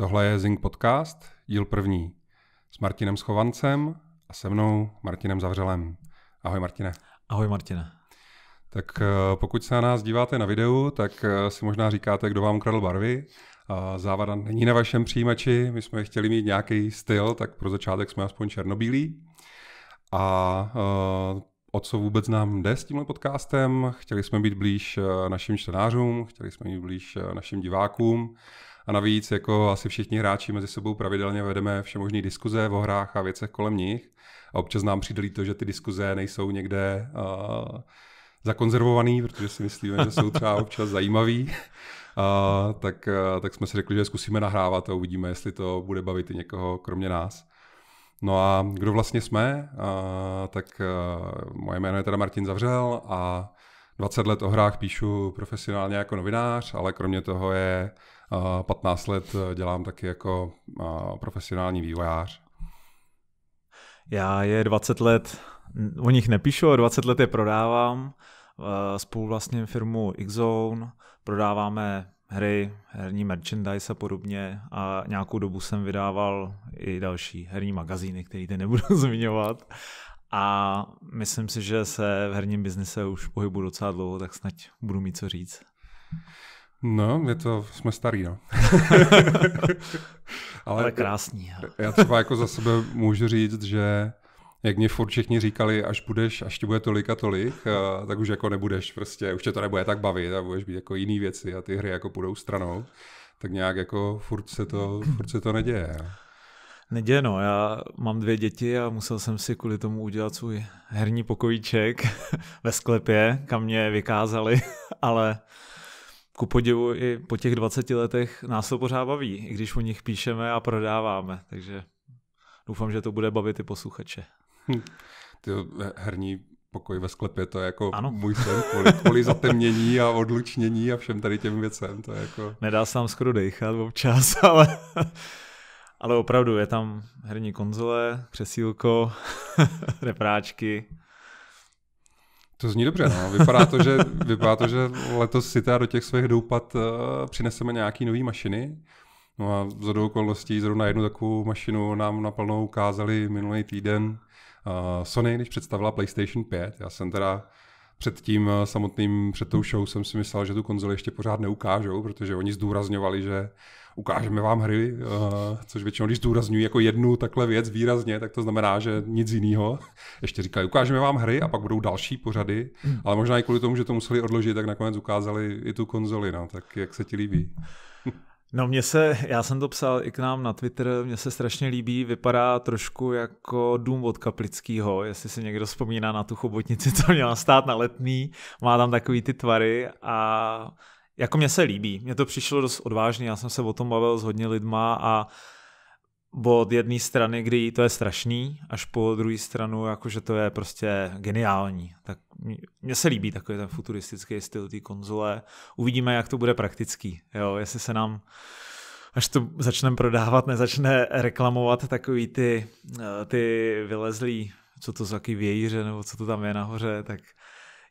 Tohle je Zing Podcast, díl první. S Martinem Schovancem a se mnou Martinem Zavřelem. Ahoj Martine. Ahoj Martine. Tak eh, pokud se na nás díváte na videu, tak eh, si možná říkáte, kdo vám ukradl barvy. Závada není na vašem přijímači, my jsme chtěli mít nějaký styl, tak pro začátek jsme aspoň černobílí. A eh, o co vůbec nám jde s tímhle podcastem? Chtěli jsme být blíž našim čtenářům, chtěli jsme být blíž našim divákům a navíc, jako asi všichni hráči mezi sebou pravidelně vedeme všemožné diskuze o hrách a věcech kolem nich. A občas nám přidelí to, že ty diskuze nejsou někde uh, zakonzervovaný, protože si myslíme, že jsou třeba občas zajímavý. Uh, tak, uh, tak jsme si řekli, že zkusíme nahrávat a uvidíme, jestli to bude bavit i někoho kromě nás. No a kdo vlastně jsme? Uh, tak uh, moje jméno je teda Martin Zavřel a 20 let o hrách píšu profesionálně jako novinář, ale kromě toho je 15 let eh, dělám taky jako eh, profesionální vývojář. Já je 20 let, o nich nepíšu, 20 let je prodávám. Eh, spolu vlastně firmu Xzone, prodáváme hry, herní merchandise a podobně a nějakou dobu jsem vydával i další herní magazíny, které teď nebudu zmiňovat. A myslím si, že se v herním biznise už pohybu docela dlouho, tak snad budu mít co říct. No, je to, jsme starý, no. Ale je krásný. já třeba jako za sebe můžu říct, že jak mě furt všichni říkali, až budeš, až ti bude tolik a tolik, a, tak už jako nebudeš prostě, už tě to nebude tak bavit a budeš být jako jiný věci a ty hry jako půjdou stranou, tak nějak jako furt se to, furt se to neděje. Jo. Neděje, no. Já mám dvě děti a musel jsem si kvůli tomu udělat svůj herní pokojíček ve sklepě, kam mě vykázali, ale ku podivu i po těch 20 letech nás to pořád baví, i když o nich píšeme a prodáváme, takže doufám, že to bude bavit i posluchače. Hm. Ty herní pokoj ve sklepě, to je jako ano. můj sen kvůli, kvůli zatemnění a odlučnění a všem tady těm věcem. To je jako... Nedá se tam skoro dejchat občas, ale, ale opravdu je tam herní konzole, přesílko, repráčky, to zní dobře, no. vypadá, to, že, vypadá to, že letos si teda do těch svých doupad uh, eh, přineseme nějaký nový mašiny. No a z okolností zrovna jednu takovou mašinu nám naplno ukázali minulý týden uh, Sony, když představila PlayStation 5. Já jsem teda před tím eh, samotným, před tou show jsem si myslel, že tu konzoli ještě pořád neukážou, protože oni zdůrazňovali, že ukážeme vám hry, eh, což většinou, když zdůrazňují jako jednu takhle věc výrazně, tak to znamená, že nic jiného. Ještě říkají, ukážeme vám hry a pak budou další pořady, hmm. ale možná i kvůli tomu, že to museli odložit, tak nakonec ukázali i tu konzoli, no, tak jak se ti líbí. No mně se, já jsem to psal i k nám na Twitter, mně se strašně líbí, vypadá trošku jako dům od Kaplického, jestli si někdo vzpomíná na tu chobotnici, co měla stát na letný, má tam takový ty tvary a jako mě se líbí. Mně to přišlo dost odvážně, já jsem se o tom bavil s hodně lidma a od jedné strany, kdy to je strašný, až po druhé stranu, jakože to je prostě geniální. Tak mně se líbí takový ten futuristický styl té konzole. Uvidíme, jak to bude praktický. Jo, jestli se nám až to začneme prodávat, nezačne reklamovat takový ty, eh, ty vylezlý, co to za jaký vějíře, nebo co to tam je nahoře, tak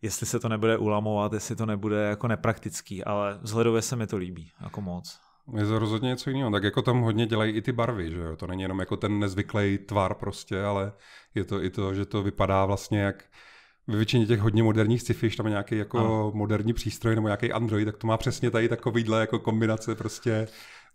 jestli se to nebude ulamovat, jestli to nebude jako nepraktický, ale vzhledově se mi to líbí jako moc. Je to rozhodně něco jiného. Tak jako tam hodně dělají i ty barvy, že jo? To není jenom jako ten nezvyklý tvar prostě, ale je to i to, že to vypadá vlastně jak ve většině těch hodně moderních sci-fi, tam je nějaký jako ano. moderní přístroj nebo nějaký Android, tak to má přesně tady takovýhle jako kombinace prostě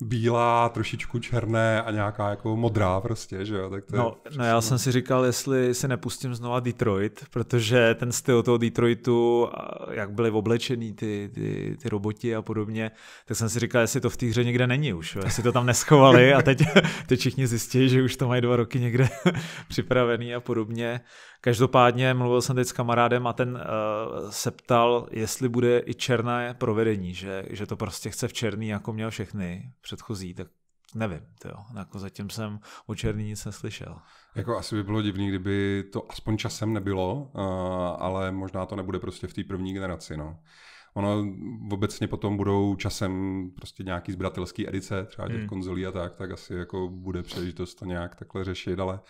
bílá, trošičku černé a nějaká jako modrá prostě, že jo? Tak to no, je no, no já jsem si říkal, jestli si nepustím znova Detroit, protože ten styl toho Detroitu, jak byly oblečený ty, ty, ty roboti a podobně, tak jsem si říkal, jestli to v té hře někde není už, jo? jestli to tam neschovali a teď, teď všichni zjistí, že už to mají dva roky někde připravený a podobně. Každopádně mluvil jsem teď s kamarádem a ten uh, se ptal, jestli bude i černé provedení, že, že to prostě chce v černý, jako měl všechny předchozí, tak nevím, jo. Jako zatím jsem o Černý nic neslyšel. Jako asi by bylo divný, kdyby to aspoň časem nebylo, eh, ale možná to nebude prostě v té první generaci, no. Ono obecně potom budou časem prostě nějaký zbratelský edice, třeba těch hmm. konzolí a tak, tak asi jako bude příležitost to nějak takhle řešit, ale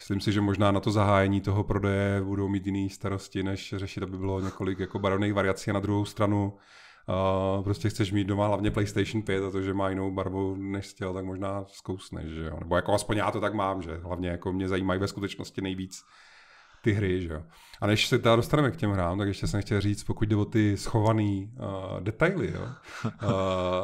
Myslím si, že možná na to zahájení toho prodeje budou mít jiné starosti, než řešit, aby bylo několik jako barevných variací a na druhou stranu Uh, prostě chceš mít doma hlavně PlayStation 5 a to, že má jinou barvu než stěl, tak možná zkousneš, že jo? Nebo jako aspoň já to tak mám, že hlavně jako mě zajímají ve skutečnosti nejvíc ty hry, že jo. A než se teda dostaneme k těm hrám, tak ještě jsem chtěl říct, pokud jde o ty schovaný uh, detaily, jo, uh,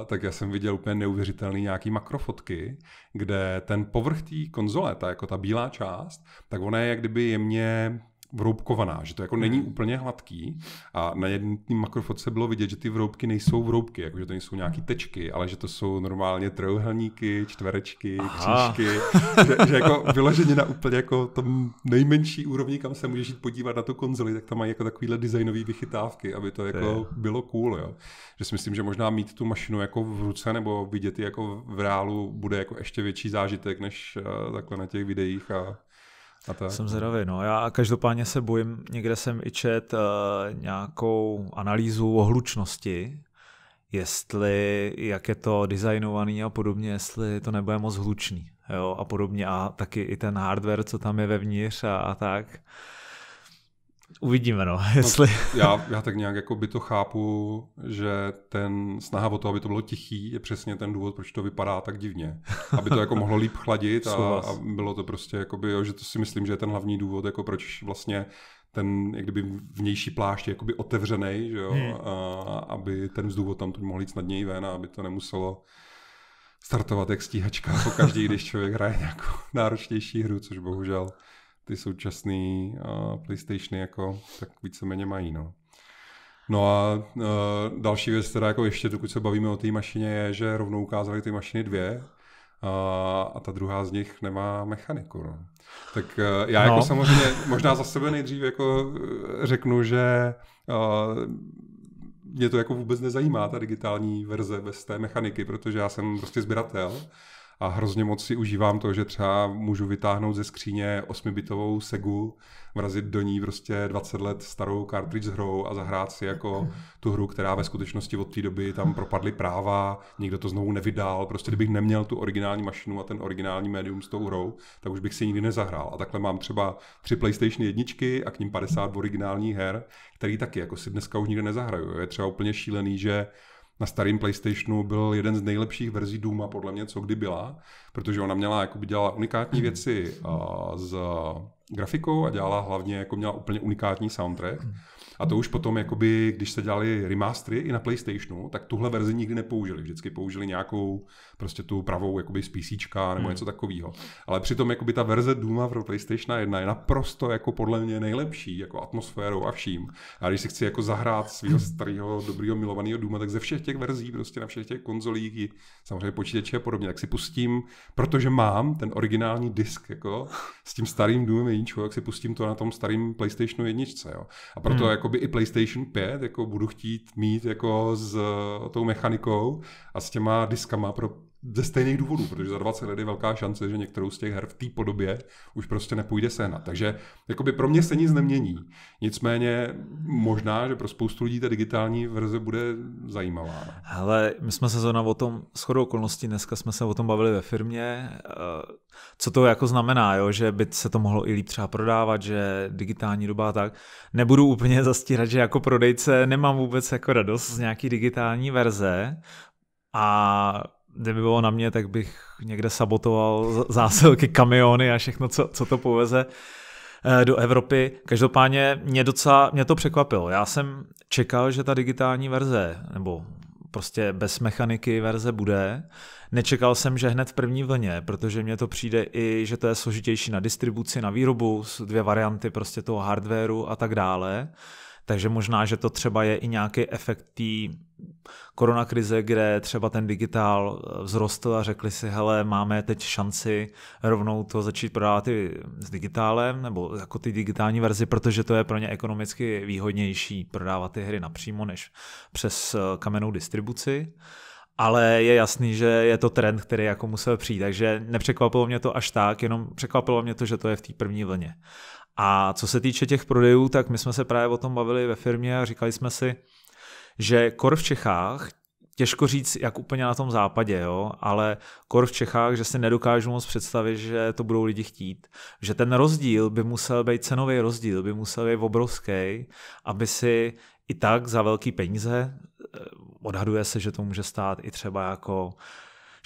tak já jsem viděl úplně neuvěřitelný nějaký makrofotky, kde ten povrch té konzole, ta jako ta bílá část, tak ona je jak kdyby jemně vroubkovaná, že to jako není hmm. úplně hladký a na jedné makrofotce bylo vidět, že ty vroubky nejsou vroubky, jako že to nejsou nějaký tečky, ale že to jsou normálně trojuhelníky, čtverečky, Aha. křížky, že, že jako vyloženě na úplně jako tom nejmenší úrovni, kam se můžeš jít podívat na tu konzoli, tak tam mají jako takovýhle designové vychytávky, aby to jako bylo cool, jo. Že si myslím, že možná mít tu mašinu jako v ruce nebo vidět ji jako v reálu bude jako ještě větší zážitek, než eh, takhle na těch videích a a tak. Jsem zvědavý, no. Já každopádně se bojím, někde jsem i čet uh, nějakou analýzu o hlučnosti, jestli, jak je to designovaný a podobně, jestli to nebude moc hlučný, jo, a podobně. A taky i ten hardware, co tam je vevnitř a, a tak. Uvidíme, no, no jestli... No, já, já tak nějak jako by to chápu, že ten snaha o to, aby to bylo tichý, je přesně ten důvod, proč to vypadá tak divně. Aby to jako mohlo líp chladit a, a bylo to prostě, jako jo, že to si myslím, že je ten hlavní důvod, jako proč vlastně ten jak kdyby vnější plášť je jakoby otevřený, že jo, hmm. a, aby ten vzduch tam tu mohl jít snadněji ven a aby to nemuselo startovat jak stíhačka po každý, když člověk hraje nějakou náročnější hru, což bohužel ty současné uh, PlayStationy jako tak víceméně mají. No. No a uh, další věc, která jako ještě, dokud se bavíme o té mašině, je, že rovnou ukázali ty mašiny dvě, a, a ta druhá z nich nemá mechaniku. No. Tak uh, já jako no. jako samozřejmě možná za sebe nejdřív jako řeknu, že uh, mě to jako vůbec nezajímá ta digitální verze bez té mechaniky, protože já jsem prostě sběratel a hrozně moc si užívám to, že třeba můžu vytáhnout ze skříně 8-bitovou Segu, vrazit do ní prostě 20 let starou cartridge s hrou a zahrát si jako, jako tu hru, která ve skutečnosti od té doby tam propadly práva, nikdo to znovu nevydal, prostě kdybych neměl tu originální mašinu a ten originální médium s tou hrou, tak už bych si nikdy nezahrál. A takhle mám třeba tři PlayStation jedničky a k ním 50 originálních her, který taky jako si dneska už nikdy nezahraju. Je třeba úplně šílený, že na starém PlayStationu byl jeden z nejlepších verzí Duma, podle mě, co kdy byla, protože ona měla, jakoby dělala unikátní mhm. věci z grafikou a dělala hlavně, jako měla úplně unikátní soundtrack. Hmm. A to už potom, jakoby, když se dělali remastery i na PlayStationu, tak tuhle verzi nikdy nepoužili. Vždycky použili nějakou prostě tu pravou jakoby z PC nebo hmm. něco takového. Ale přitom jakoby ta verze Duma pro PlayStation 1 je naprosto jako podle mě nejlepší, jako atmosférou a vším. A když si chci jako zahrát svého starého, dobrého, milovaného Duma, tak ze všech těch verzí, prostě na všech těch konzolích, samozřejmě počítače a podobně, tak si pustím, protože mám ten originální disk jako s tím starým Doomem jedničku, jak si pustím to na tom starém PlayStationu jedničce. Jo. A proto hmm. jakoby i PlayStation 5 jako budu chtít mít jako s tou mechanikou a s těma diskama pro ze stejných důvodů, protože za 20 let je velká šance, že některou z těch her v té podobě už prostě nepůjde sehnat. Takže jakoby pro mě se nic nemění. Nicméně možná, že pro spoustu lidí ta digitální verze bude zajímavá. Ale my jsme se zrovna o tom, shodou okolností dneska jsme se o tom bavili ve firmě, eh, co to jako znamená, jo? že by se to mohlo i líp třeba prodávat, že digitální doba tak. Nebudu úplně zastírat, že jako prodejce nemám vůbec jako radost z nějaký digitální verze, a kdyby bylo na mě, tak bych někde sabotoval zásilky, kamiony a všechno, co, co to poveze eh, do Evropy. Každopádně mě docela mě to překvapilo. Já jsem čekal, že ta digitální verze, nebo prostě bez mechaniky verze bude. Nečekal jsem, že hned v první vlně, protože mně to přijde i, že to je složitější na distribuci, na výrobu, dvě varianty prostě toho hardwareu a tak dále. Takže možná, že to třeba je i nějaký efekt té koronakrize, kde třeba ten digitál eh, vzrostl a řekli si, hele, máme teď šanci rovnou to začít prodávat i s digitálem, nebo jako ty digitální verzi, protože to je pro ně ekonomicky výhodnější prodávat ty hry napřímo, než přes eh, kamennou distribuci ale je jasný, že je to trend, který jako musel přijít, takže nepřekvapilo mě to až tak, jenom překvapilo mě to, že to je v té první vlně. A co se týče těch prodejů, tak my jsme se právě o tom bavili ve firmě a říkali jsme si, že kor v Čechách, těžko říct, jak úplně na tom západě, jo, ale kor v Čechách, že si nedokážu moc představit, že to budou lidi chtít. Že ten rozdíl by musel být cenový rozdíl, by musel být obrovský, aby si i tak za velký peníze, eh, odhaduje se, že to může stát i třeba jako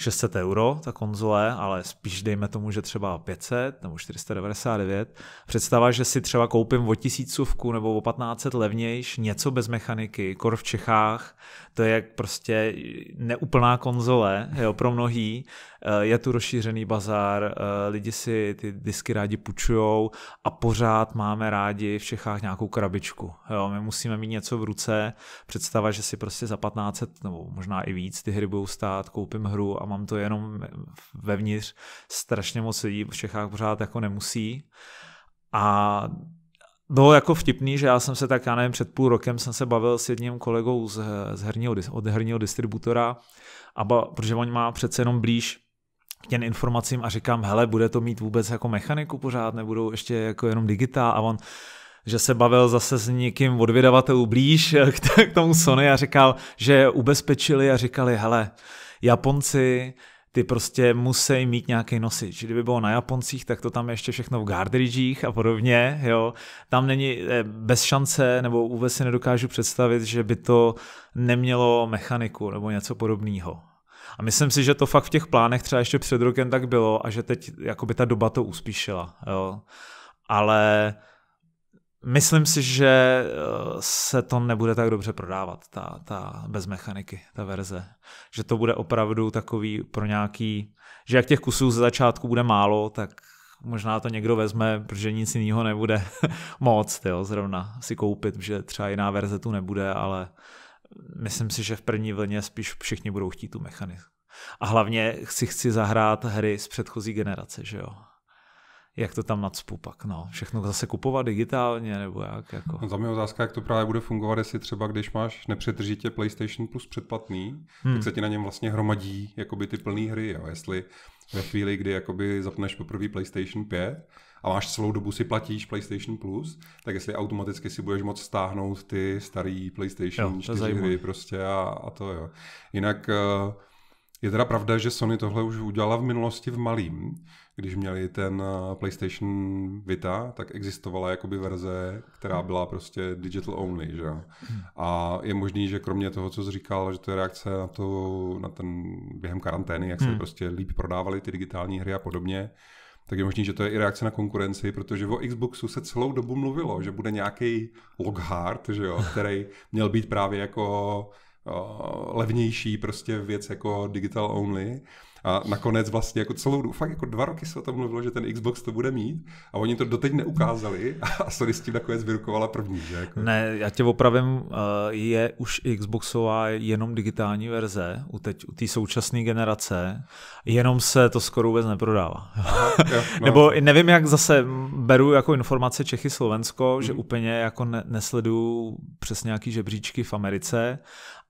600 euro, ta konzole, ale spíš dejme tomu, že třeba 500 nebo 499. Představa, že si třeba koupím o tisícovku nebo o 1500 levnějš něco bez mechaniky, kor v Čechách, to je jak prostě neúplná konzole jo, pro mnohý Eh, je tu rozšířený bazar, eh, lidi si ty disky rádi půjčujou a pořád máme rádi v Čechách nějakou krabičku. Jo, my musíme mít něco v ruce, představa, že si prostě za 15 nebo možná i víc ty hry budou stát, koupím hru a mám to jenom vevnitř, strašně moc lidí v Čechách pořád jako nemusí. A bylo jako vtipný, že já jsem se tak, já nevím, před půl rokem jsem se bavil s jedním kolegou z, z herního, od herního distributora, a ba, protože on má přece jenom blíž těm informacím a říkám, hele, bude to mít vůbec jako mechaniku pořád, nebudou ještě jako jenom digitál a on že se bavil zase s někým od vydavatelů blíž k tomu Sony a říkal, že ubezpečili a říkali, hele, Japonci ty prostě musí mít nějaký nosič. Kdyby bylo na Japoncích, tak to tam je ještě všechno v gardridžích a podobně. Jo. Tam není eh, bez šance, nebo vůbec si nedokážu představit, že by to nemělo mechaniku nebo něco podobného. A myslím si, že to fakt v těch plánech třeba ještě před rokem tak bylo a že teď jakoby ta doba to uspíšila. Jo. Ale myslím si, že eh, se to nebude tak dobře prodávat, ta, ta bez mechaniky, ta verze. Že to bude opravdu takový pro nějaký, že jak těch kusů ze začátku bude málo, tak možná to někdo vezme, protože nic jiného nebude moc, jo, zrovna si koupit, že třeba jiná verze tu nebude, ale uh, myslím si, že v první vlně spíš všichni budou chtít tu mechaniku. A hlavně si chci zahrát hry z předchozí generace, že jo? Jak to tam nadspu pak, no? Všechno zase kupovat digitálně, nebo jak? Jako? No, za je otázka, jak to právě bude fungovat, jestli třeba, když máš nepřetržitě PlayStation Plus předplatný, hmm. tak se ti na něm vlastně hromadí jakoby ty plné hry, jo? Jestli ve chvíli, kdy jakoby zapneš poprvé PlayStation 5, a máš celou dobu si platíš PlayStation Plus, tak jestli automaticky si budeš moct stáhnout ty starý PlayStation jo, 4 hry prostě a, a to jo. Jinak eh, je teda pravda, že Sony tohle už udělala v minulosti v malým, když měli ten eh, PlayStation Vita, tak existovala jakoby verze, která hmm. byla prostě digital only, že hmm. A je možný, že kromě toho, co jsi říkal, že to je reakce na to, na ten během karantény, jak se hmm. prostě líp prodávaly ty digitální hry a podobně, tak je možný, že to je i reakce na konkurenci, protože o Xboxu se celou dobu mluvilo, že bude nějaký Lockhart, že jo, který měl být právě jako eh, levnější prostě věc jako digital only a nakonec vlastně jako celou dobu, fakt jako dva roky se o tom mluvilo, že ten Xbox to bude mít a oni to doteď neukázali a Sony s tím nakonec vyrukovala první. Že? Jako. Ne, já tě opravím, eh, je už Xboxová jenom digitální verze u, teď, u té současné generace, jenom se to skoro vůbec neprodává. Aha, jo, no. Nebo nevím, jak zase beru jako informace Čechy, Slovensko, mm. že mhm. úplně jako ne, nesledu přes nějaký žebříčky v Americe,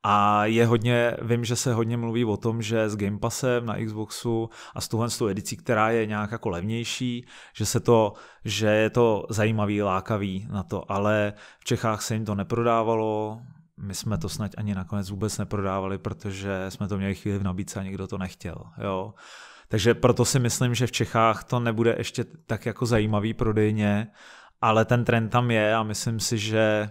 a je hodně, vím, že se hodně mluví o tom, že s Game Passem na Xboxu a s tuhle s tou edicí, která je nějak jako levnější, že se to, že je to zajímavý, lákavý na to, ale v Čechách se jim to neprodávalo, my jsme to snad ani nakonec vůbec neprodávali, protože jsme to měli chvíli v nabídce a nikdo to nechtěl. Jo. Takže proto si myslím, že v Čechách to nebude ještě tak jako zajímavý prodejně, ale ten trend tam je a myslím si, že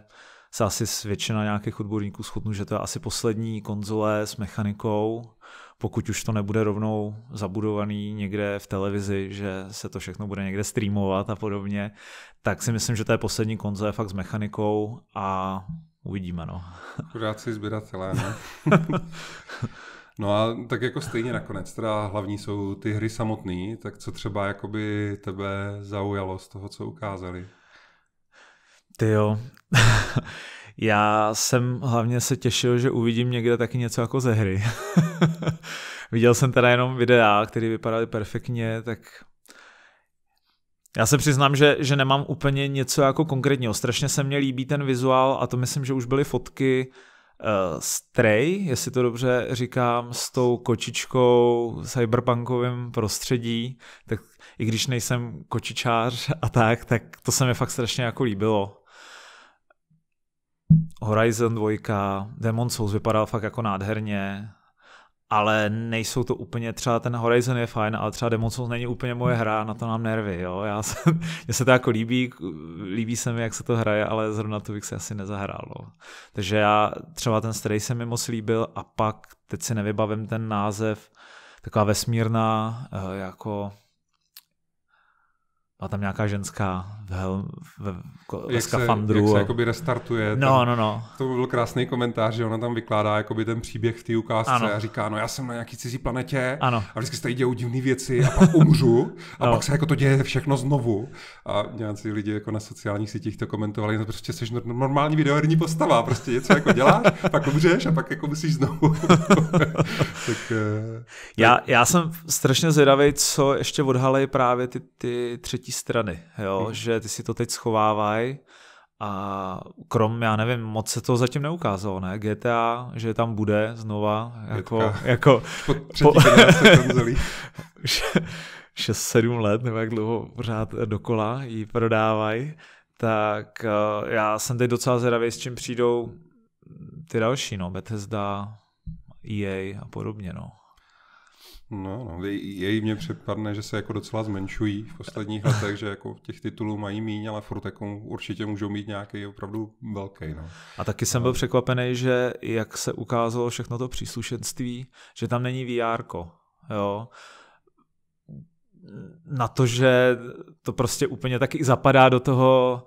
se asi s většina nějakých odborníků shodnu, že to je asi poslední konzole s mechanikou, pokud už to nebude rovnou zabudovaný někde v televizi, že se to všechno bude někde streamovat a podobně, tak si myslím, že to je poslední konzole fakt s mechanikou a uvidíme, no. kuráci sběratelé, ne? No a tak jako stejně nakonec, teda hlavní jsou ty hry samotné, tak co třeba jakoby tebe zaujalo z toho, co ukázali? Ty jo. Já jsem hlavně se těšil, že uvidím někde taky něco jako ze hry. Viděl jsem teda jenom videa, které vypadaly perfektně, tak já se přiznám, že, že nemám úplně něco jako konkrétního. Strašně se mně líbí ten vizuál a to myslím, že už byly fotky uh, Stray, jestli to dobře říkám, s tou kočičkou cyberpunkovým prostředí, tak i když nejsem kočičář a tak, tak to se mi fakt strašně jako líbilo. Horizon 2, Demon Souls vypadal fakt jako nádherně, ale nejsou to úplně, třeba ten Horizon je fajn, ale třeba Demon Souls není úplně moje hra, na to mám nervy, jo, já se, mě se to jako líbí, líbí se mi, jak se to hraje, ale zrovna to bych si asi nezahrál, no. takže já třeba ten Stray se mi moc líbil a pak, teď si nevybavím ten název, taková vesmírná, eh, jako byla tam nějaká ženská v, hel, v, v jak skafandru. Se, jak se jakoby restartuje. No, tam, no, no. To byl krásný komentář, že ona tam vykládá jakoby ten příběh v té ukázce ano. a říká, no já jsem na nějaký cizí planetě ano. a vždycky se tady dějou divné věci a pak umřu a no. pak se jako to děje všechno znovu. A nějací lidi jako na sociálních sítích to komentovali, no prostě jsi normální videoherní postava, prostě něco jako děláš, pak umřeš a pak jako musíš znovu. tak, eh, já, já jsem strašně zvědavý, co ještě odhalej právě ty, ty třetí politické strany, jo? Hmm. že ty si to teď schovávají a krom, já nevím, moc se to zatím neukázalo, ne? GTA, že tam bude znova, jako... jako po třetí po... 6-7 let, nebo jak dlouho pořád dokola ji prodávají, tak eh, já jsem teď docela zvědavý, s čím přijdou ty další, no, Bethesda, EA a podobně, no. No, no, její mě připadne, že se jako docela zmenšují v posledních letech, že jako těch titulů mají míň, ale furt jako určitě můžou mít nějaký opravdu velký. No. A taky jsem no. byl překvapený, že jak se ukázalo všechno to příslušenství, že tam není VR. Jo? Na to, že to prostě úplně taky zapadá do toho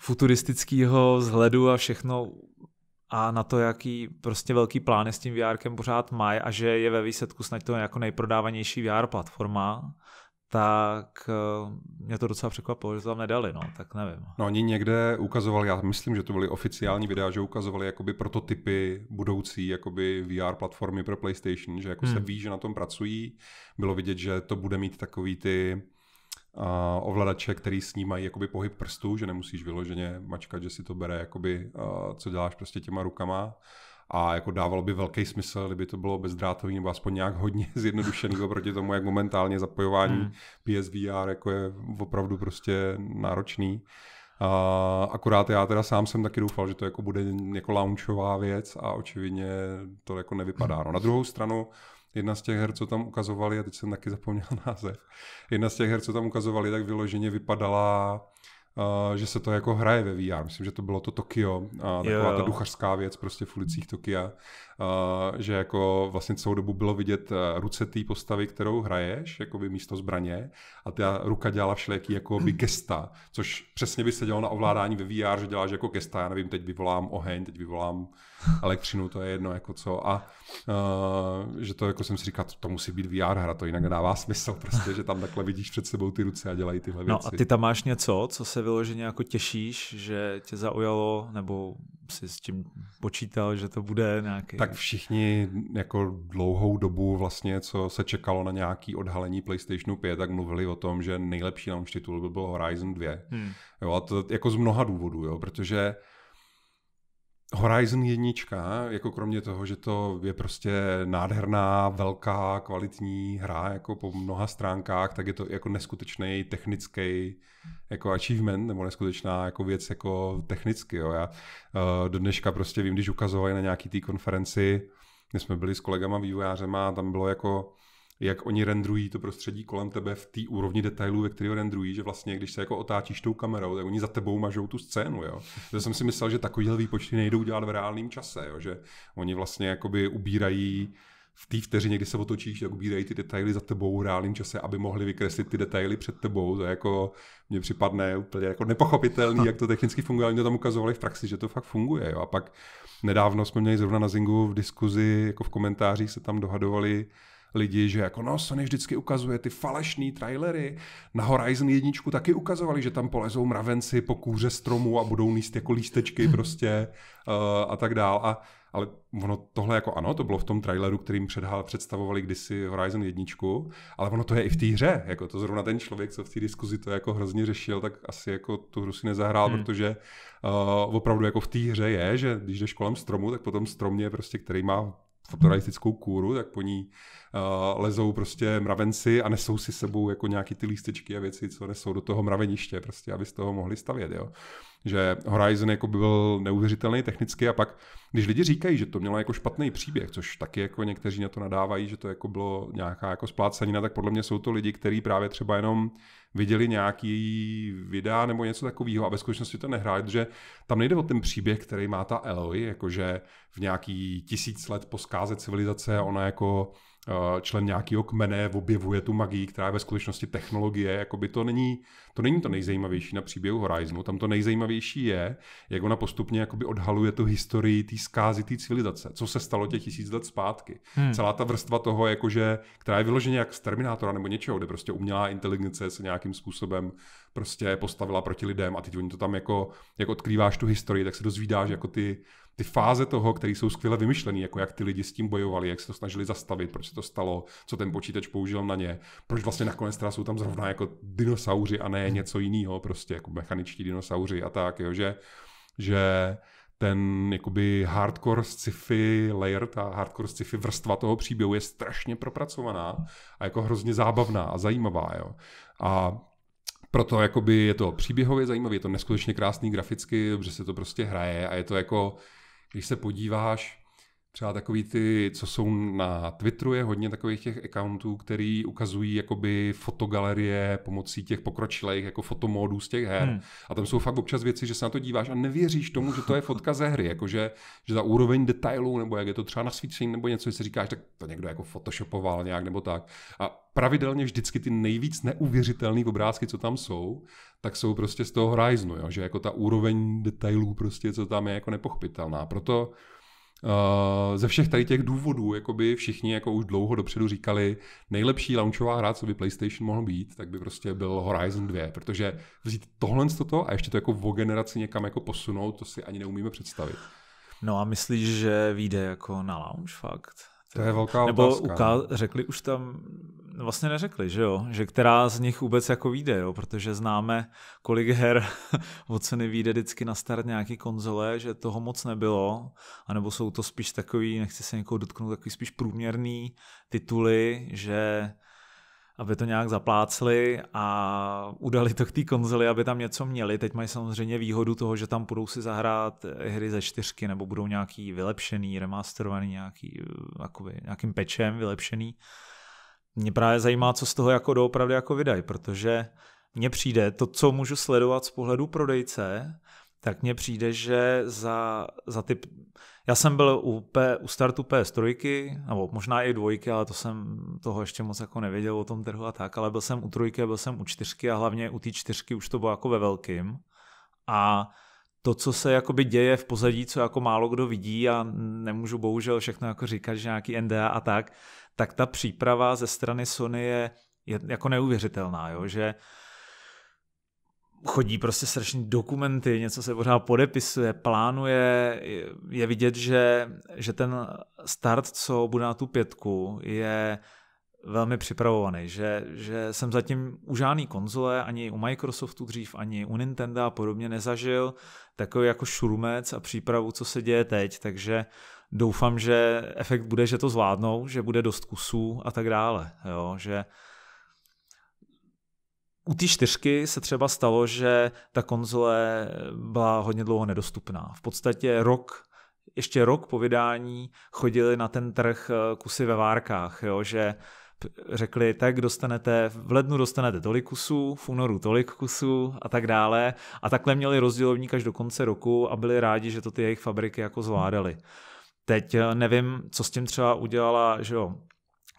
futuristického vzhledu a všechno a na to, jaký prostě velký plán s tím VRkem pořád mají a že je ve výsledku snad to jako nejprodávanější VR platforma, tak eh, mě to docela překvapilo, že to tam nedali, no, tak nevím. No oni někde ukazovali, já myslím, že to byly oficiální videa, že ukazovali jakoby prototypy budoucí jakoby VR platformy pro PlayStation, že jako hmm. se ví, že na tom pracují, bylo vidět, že to bude mít takový ty a ovladače, který snímají jakoby pohyb prstů, že nemusíš vyloženě mačkat, že si to bere, jakoby, a, co děláš prostě těma rukama. A jako dávalo by velký smysl, kdyby to bylo bezdrátový nebo aspoň nějak hodně zjednodušený oproti tomu, jak momentálně zapojování hmm. PSVR jako je opravdu prostě náročný. A akorát já teda sám jsem taky doufal, že to jako bude jako launchová věc a očividně to jako nevypadá. No. Na druhou stranu Jedna z těch her, co tam ukazovali, a teď jsem taky zapomněl název, jedna z těch her, co tam ukazovali, tak vyloženě vypadala, uh, že se to jako hraje ve VR. Myslím, že to bylo to Tokio, uh, taková jo, jo. ta duchařská věc prostě v ulicích Tokia že jako vlastně celou dobu bylo vidět eh, ruce té postavy, kterou hraješ, jako by místo zbraně a ta ruka dělala všelijaký jako by hmm. gesta, což přesně by se dělalo na ovládání ve VR, že děláš jako gesta, já nevím, teď vyvolám oheň, teď vyvolám elektřinu, to je jedno jako co a uh, že to jako jsem si říkal, to, to musí být VR hra, to jinak dává smysl prostě, že tam takhle vidíš před sebou ty ruce a dělají tyhle věci. No a ty tam máš něco, co se vyloženě jako těšíš, že tě zaujalo nebo si s tím počítal, že to bude nějaký... Tak všichni jako dlouhou dobu vlastně, co se čekalo na nějaký odhalení PlayStationu 5, tak mluvili o tom, že nejlepší launch titul by byl Horizon 2. Hmm. Jo, a to jako z mnoha důvodů, jo, protože Horizon jednička jako kromě toho, že to je prostě nádherná, velká, kvalitní hra jako po mnoha stránkách, tak je to jako neskutečný technický jako achievement, nebo neskutečná jako věc jako technicky. Jo. Já uh, do dneška prostě vím, když ukazovali na nějaký té konferenci, my jsme byli s kolegama vývojářema a tam bylo jako jak oni rendrují to prostředí kolem tebe v té úrovni detailů, ve které rendrují, že vlastně, když se jako otáčíš tou kamerou, tak oni za tebou mažou tu scénu. Jo? Já jsem si myslel, že takovýhle výpočty nejdou dělat v reálném čase, jo? že oni vlastně jakoby ubírají v té vteřině, kdy se otočíš, tak ubírají ty detaily za tebou v reálném čase, aby mohli vykreslit ty detaily před tebou. To je jako, mně připadne úplně jako nepochopitelný, jak to technicky funguje, oni to tam ukazovali v praxi, že to fakt funguje. Jo? A pak nedávno jsme měli zrovna na Zingu v diskuzi, jako v komentářích se tam dohadovali, lidi, že jako no, Sony vždycky ukazuje ty falešné trailery. Na Horizon jedničku taky ukazovali, že tam polezou mravenci po kůře stromu a budou níst jako lístečky prostě uh, a tak dál. A, ale ono tohle jako ano, to bylo v tom traileru, kterým předhal, představovali kdysi Horizon jedničku. ale ono to je i v té hře, jako to zrovna ten člověk, co v té diskuzi to jako hrozně řešil, tak asi jako tu hru si nezahrál, hmm. protože uh, opravdu jako v té hře je, že když jdeš kolem stromu, tak potom strom prostě, který má fotorealistickou kůru, tak po ní eh, lezou prostě mravenci a nesou si sebou jako nějaký ty lístečky a věci, co nesou do toho mraveniště, prostě, aby z toho mohli stavět, jo. Že Horizon jako by byl neuvěřitelný technicky a pak, když lidi říkají, že to mělo jako špatný příběh, což taky jako někteří na to nadávají, že to jako bylo nějaká jako splácenina, tak podle mě jsou to lidi, kteří právě třeba jenom viděli nějaký videa nebo něco takového a ve skutečnosti to nehráli, protože tam nejde o ten příběh, který má ta Eloy, jakože v nějaký tisíc let po civilizace ona jako Eh, člen nějakého kmene objevuje tu magii, která je ve skutečnosti technologie, jakoby to není, to není to nejzajímavější na příběhu Horizonu, tam to nejzajímavější je, jak ona postupně jakoby odhaluje tu historii té zkázy té civilizace, co se stalo těch tisíc let zpátky. Hmm. Celá ta vrstva toho, jakože, která je vyloženě jak z Terminátora nebo něčeho, kde prostě umělá inteligence se nějakým způsobem prostě postavila proti lidem a teď oni to tam jako, jak odkrýváš tu historii, tak se dozvídáš jako ty ty fáze toho, které jsou skvěle vymyšlené, jako jak ty lidi s tím bojovali, jak se to snažili zastavit, proč se to stalo, co ten počítač použil na ně, proč vlastně nakonec teda jsou tam zrovna jako dinosauři a ne hmm. něco jiného, prostě jako mechaničtí dinosauři a tak, jo, že, že ten jakoby hardcore sci-fi layer, ta hardcore sci-fi vrstva toho příběhu je strašně propracovaná a jako hrozně zábavná a zajímavá, jo. A proto jakoby je to příběhově zajímavé, je to neskutečně krásný graficky, že se to prostě hraje a je to jako když se podíváš, třeba takový ty, co jsou na Twitteru, je hodně takových těch accountů, který ukazují jakoby fotogalerie pomocí těch pokročilých jako fotomódů z těch her. Hmm. A tam jsou fakt občas věci, že se na to díváš a nevěříš tomu, že to je fotka ze hry, jakože že za úroveň detailů, nebo jak je to třeba na svícení, nebo něco, si říkáš, tak to někdo jako photoshopoval nějak nebo tak. A pravidelně vždycky ty nejvíc neuvěřitelné obrázky, co tam jsou, tak jsou prostě z toho Horizonu, jo? že jako ta úroveň detailů prostě, co tam je, jako nepochopitelná. Proto Uh, ze všech tady těch důvodů, jako by všichni jako už dlouho dopředu říkali, nejlepší launchová hra, co by PlayStation mohl být, tak by prostě byl Horizon 2, protože vzít tohle z toto a ještě to jako o generaci někam jako posunout, to si ani neumíme představit. No a myslíš, že vyjde jako na launch fakt? To je velká Nebo no. Uká- řekli už tam, vlastně neřekli, že jo, že která z nich vůbec jako vyjde, jo, protože známe, kolik her od ceny vyjde vždycky na start nějaký konzole, že toho moc nebylo, anebo jsou to spíš takový, nechci se někoho dotknout, takový spíš průměrný tituly, že aby to nějak zaplácli a udali to k té konzoli, aby tam něco měli. Teď mají samozřejmě výhodu toho, že tam budou si zahrát hry ze čtyřky nebo budou nějaký vylepšený, remasterovaný nějaký, jakoby, nějakým pečem vylepšený. Mě právě zajímá, co z toho jako doopravdy jako vydají, protože mně přijde to, co můžu sledovat z pohledu prodejce, tak mně přijde, že za, za ty já jsem byl u, P, u startu PS3, nebo možná i dvojky, ale to jsem toho ještě moc jako nevěděl o tom trhu a tak, ale byl jsem u trojky, byl jsem u čtyřky a hlavně u té čtyřky už to bylo jako ve velkým. A to, co se jakoby děje v pozadí, co jako málo kdo vidí a nemůžu bohužel všechno jako říkat, že nějaký NDA a tak, tak ta příprava ze strany Sony je, je jako neuvěřitelná, jo? že chodí prostě strašně dokumenty, něco se pořád podepisuje, plánuje, je vidět, že, že ten start, co bude na tu pětku, je velmi připravovaný, že, že jsem zatím u žádný konzole, ani u Microsoftu dřív, ani u Nintendo a podobně nezažil takový jako šurmec a přípravu, co se děje teď, takže doufám, že efekt bude, že to zvládnou, že bude dost kusů a tak dále, jo, že u té čtyřky se třeba stalo, že ta konzole byla hodně dlouho nedostupná. V podstatě rok ještě rok po vydání chodili na ten trh eh, kusy ve várkách, jo, že řekli, tak dostanete, v lednu dostanete tolik kusů, v únoru tolik kusů a tak dále. A takhle měli rozdělovník až do konce roku a byli rádi, že to ty jejich fabriky jako zvládali. Teď eh, nevím, co s tím třeba udělala že jo,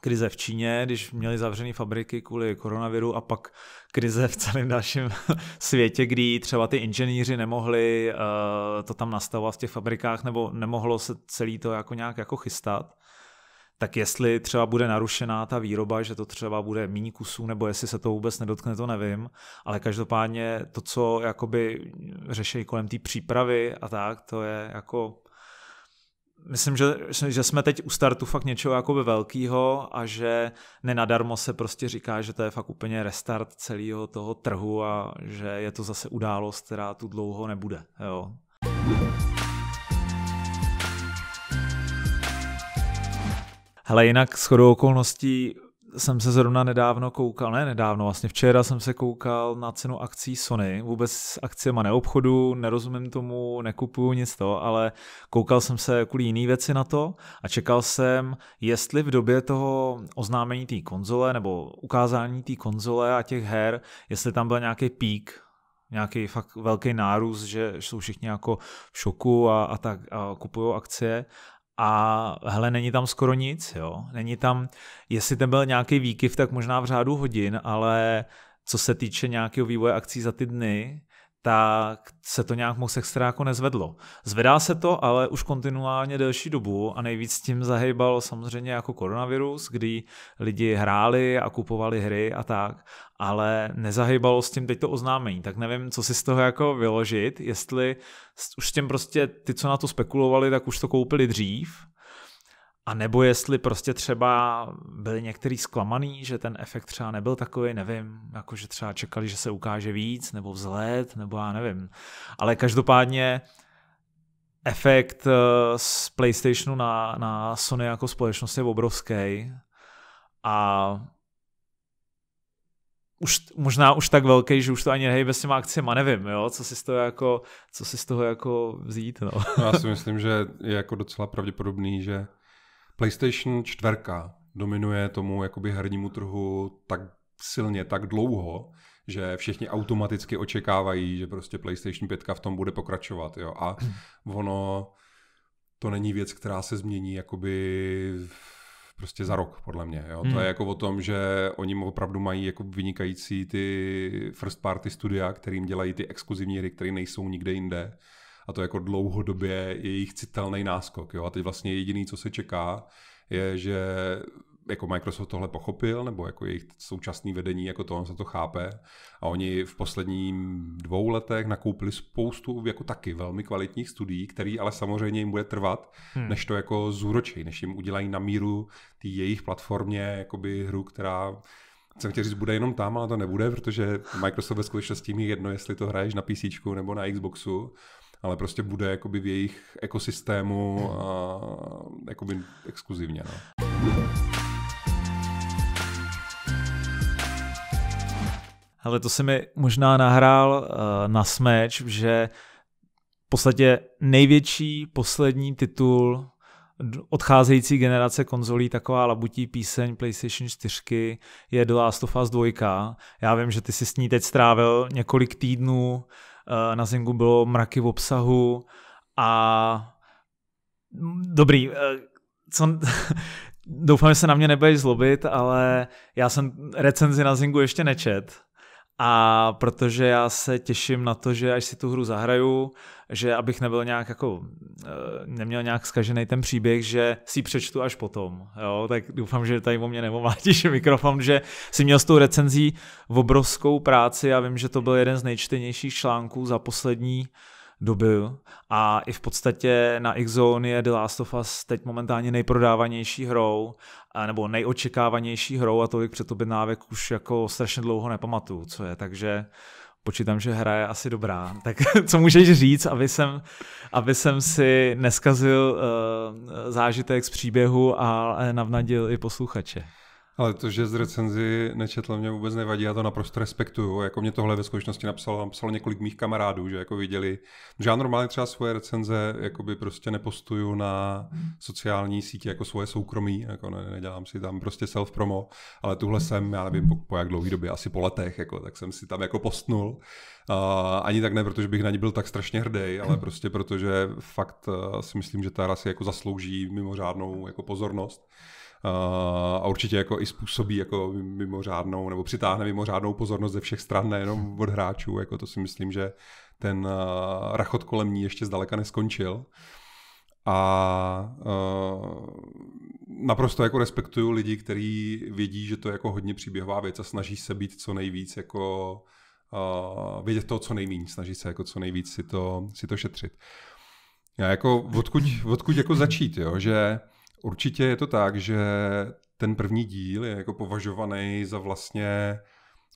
krize v Číně, když měli zavřené fabriky kvůli koronaviru a pak krize v celém dalším světě, kdy třeba ty inženýři nemohli eh, to tam nastavovat v těch fabrikách nebo nemohlo se celý to jako nějak jako chystat tak jestli třeba bude narušená ta výroba, že to třeba bude méně kusů, nebo jestli se to vůbec nedotkne, to nevím, ale každopádně to, co jakoby řeší kolem té přípravy a tak, to je jako myslím, že, že jsme teď u startu fakt něčeho jakoby velkého a že nenadarmo se prostě říká, že to je fakt úplně restart celého toho trhu a že je to zase událost, která tu dlouho nebude. Jo. Hele, jinak shodou okolností jsem se zrovna nedávno koukal, ne nedávno, vlastně včera jsem se koukal na cenu akcí Sony, vůbec s akciema neobchodu, nerozumím tomu, nekupuju nic to, ale koukal jsem se kvůli jiný věci na to a čekal jsem, jestli v době toho oznámení té konzole nebo ukázání té konzole a těch her, jestli tam byl nějaký pík nějaký fakt velký nárůst, že jsou všichni jako v šoku a, a tak a kupují akcie a hele, není tam skoro nic, jo. Není tam, jestli tam byl nějaký výkyv, tak možná v řádu hodin, ale co se týče nějakého vývoje akcí za ty dny, tak se to nějak moc extra jako nezvedlo. Zvedá se to, ale už kontinuálně delší dobu a nejvíc tím zahejbal samozřejmě jako koronavirus, kdy lidi hráli a kupovali hry a tak ale nezahybalo s tím teď to oznámení, tak nevím, co si z toho jako vyložit, jestli už s tím prostě ty, co na to spekulovali, tak už to koupili dřív, a nebo jestli prostě třeba byli některý zklamaný, že ten efekt třeba nebyl takový, nevím, jako že třeba čekali, že se ukáže víc, nebo vzlet, nebo já nevím. Ale každopádně efekt eh, z PlayStationu na, na Sony jako společnost je obrovský a už, možná už tak velký, že už to ani nehejbe s těma akcema, nevím, jo, co si z toho jako, co si z toho jako vzít, no. Já si myslím, že je jako docela pravděpodobný, že PlayStation 4 dominuje tomu jakoby hernímu trhu tak silně, tak dlouho, že všichni automaticky očekávají, že prostě PlayStation 5 v tom bude pokračovat, jo, a hmm. ono to není věc, která se změní jakoby v prostě za rok, podle mě. Jo? Hmm. To je jako o tom, že oni opravdu mají jako vynikající ty first party studia, kterým dělají ty exkluzivní hry, které nejsou nikde jinde. A to jako dlouhodobě je jejich citelný náskok. Jo? A teď vlastně jediný, co se čeká, je, že jako Microsoft tohle pochopil, nebo jako jejich současné vedení jako to, on se to chápe. A oni v posledním dvou letech nakoupili spoustu jako taky velmi kvalitních studií, který ale samozřejmě jim bude trvat, hmm. než to jako zúročí, než jim udělají na míru té jejich platformě jakoby hru, která jsem chtěl říct, bude jenom tam, ale to nebude, protože Microsoft ve skutečnosti je jedno, jestli to hraješ na PC nebo na Xboxu ale prostě bude jakoby v jejich ekosystému a jakoby exkluzivně. No. Ale to se mi možná nahrál uh, na smeč, že v podstatě největší poslední titul odcházející generace konzolí, taková labutí píseň PlayStation 4 je The Last of Us 2. Já vím, že ty si s ní teď strávil několik týdnů, eh, na Zingu bylo mraky v obsahu a dobrý, eh, co, doufám, že se na mě nebudeš zlobit, ale já jsem recenzi na Zingu ještě nečet a protože já se těším na to, že až si tu hru zahraju, že abych nebyl nějak jako, eh, neměl nějak zkažený ten příběh, že si ji přečtu až potom, jo, tak doufám, že tady o mě nemovlátíš mikrofon, že si měl s tou recenzí v obrovskou práci, já vím, že to byl jeden z nejčtenějších článků za poslední dobil a i v podstatě na Xzone je The Last of Us teď momentálně nejprodávanější hrou nebo nejočekávanější hrou a tolik návěk už jako strašně dlouho nepamatuju, co je, takže počítám, že hra je asi dobrá. Tak co můžeš říct, aby jsem, aby jsem si neskazil uh, zážitek z příběhu a navnadil i posluchače? Ale to, že z recenzi nečetl, mě vůbec nevadí, já to naprosto respektuju. Jako mě tohle ve skutečnosti napsalo, napsalo několik mých kamarádů, že jako viděli. Že já normálně třeba svoje recenze jakoby prostě nepostuju na sociální sítě jako svoje soukromí, jako ne, nedělám si tam prostě self-promo, ale tuhle jsem, já nevím, po, po jak dlouhý době, asi po letech, jako, tak jsem si tam jako postnul. Uh, ani tak ne, protože bych na ní byl tak strašně hrdý, ale prostě protože fakt uh, si myslím, že ta hra si jako zaslouží mimořádnou jako pozornost. Eh, a určitě jako i způsobí jako mimořádnou, nebo přitáhne mimořádnou pozornost ze všech stran, nejenom od hráčů, jako to si myslím, že ten eh, rachot kolem ní ještě zdaleka neskončil. A uh, naprosto jako respektuju lidi, kteří vědí, že to je jako hodně příběhová věc a snaží se být co nejvíc jako uh, vědět to, co nejméně, snaží se jako co nejvíc si to, si to šetřit. Já jako odkud, odkud jako začít, jo? že Určitě je to tak, že ten první díl je jako považovaný za vlastně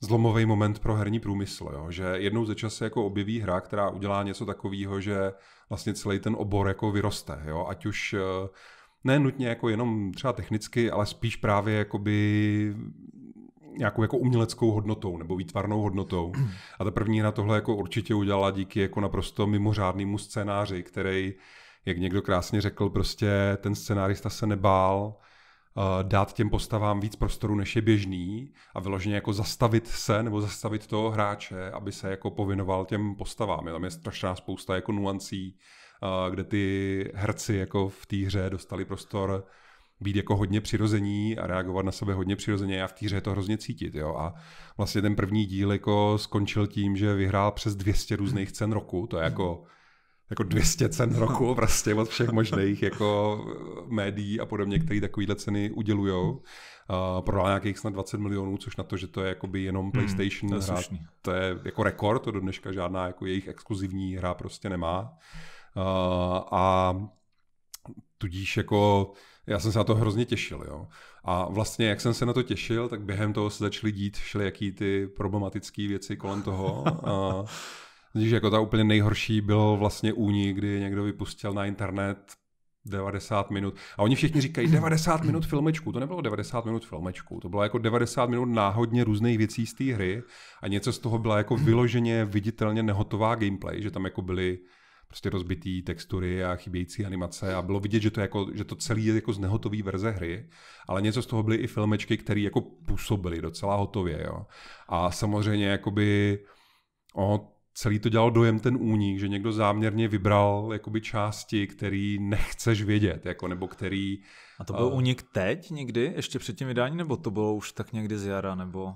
zlomový moment pro herní průmysl, jo? že jednou ze čas se jako objeví hra, která udělá něco takového, že vlastně celý ten obor jako vyroste, jo? ať už eh, ne nutně jako jenom třeba technicky, ale spíš právě jakoby nějakou jako uměleckou hodnotou nebo výtvarnou hodnotou. A ta první hra tohle jako určitě udělala díky jako naprosto mimořádnému scénáři, který jak někdo krásně řekl, prostě ten scenárista se nebál eh, dát těm postavám víc prostoru, než je běžný a vyloženě jako zastavit se nebo zastavit toho hráče, aby se jako povinoval těm postavám. Je tam je strašná spousta jako nuancí, eh, kde ty herci jako v té hře dostali prostor být jako hodně přirození a reagovat na sebe hodně přirozeně. Já v té hře to hrozně cítit. Jo? A vlastně ten první díl jako skončil tím, že vyhrál přes 200 různých cen roku. To je jako jako 200 cen roku prostě od všech možných jako eh, médií a podobně, které takovéhle ceny udělujou. Uh, prodala nějakých snad 20 milionů, což na to, že to je jakoby jenom hmm, PlayStation hmm, to, je hra, to je jako rekord, to do dneška žádná jako jejich exkluzivní hra prostě nemá. Uh, a tudíž jako já jsem se na to hrozně těšil, jo. A vlastně, jak jsem se na to těšil, tak během toho se začaly dít všelijaký ty problematické věci kolem toho. Uh, Když jako ta úplně nejhorší bylo vlastně úni, kdy někdo vypustil na internet 90 minut. A oni všichni říkají 90 hmm. minut filmečku. To nebylo 90 minut filmečku, to bylo jako 90 minut náhodně různých věcí z té hry a něco z toho byla jako hmm. vyloženě viditelně nehotová gameplay, že tam jako byly prostě rozbitý textury a chybějící animace a bylo vidět, že to, jako, že to celý je jako z nehotový verze hry, ale něco z toho byly i filmečky, které jako působily docela hotově, jo. A samozřejmě jakoby o, celý to dělal dojem ten únik, že někdo záměrně vybral jakoby části, který nechceš vědět, jako, nebo který... A to byl uh, únik teď někdy, ještě před tím vydání, nebo to bylo už tak někdy z jara, nebo...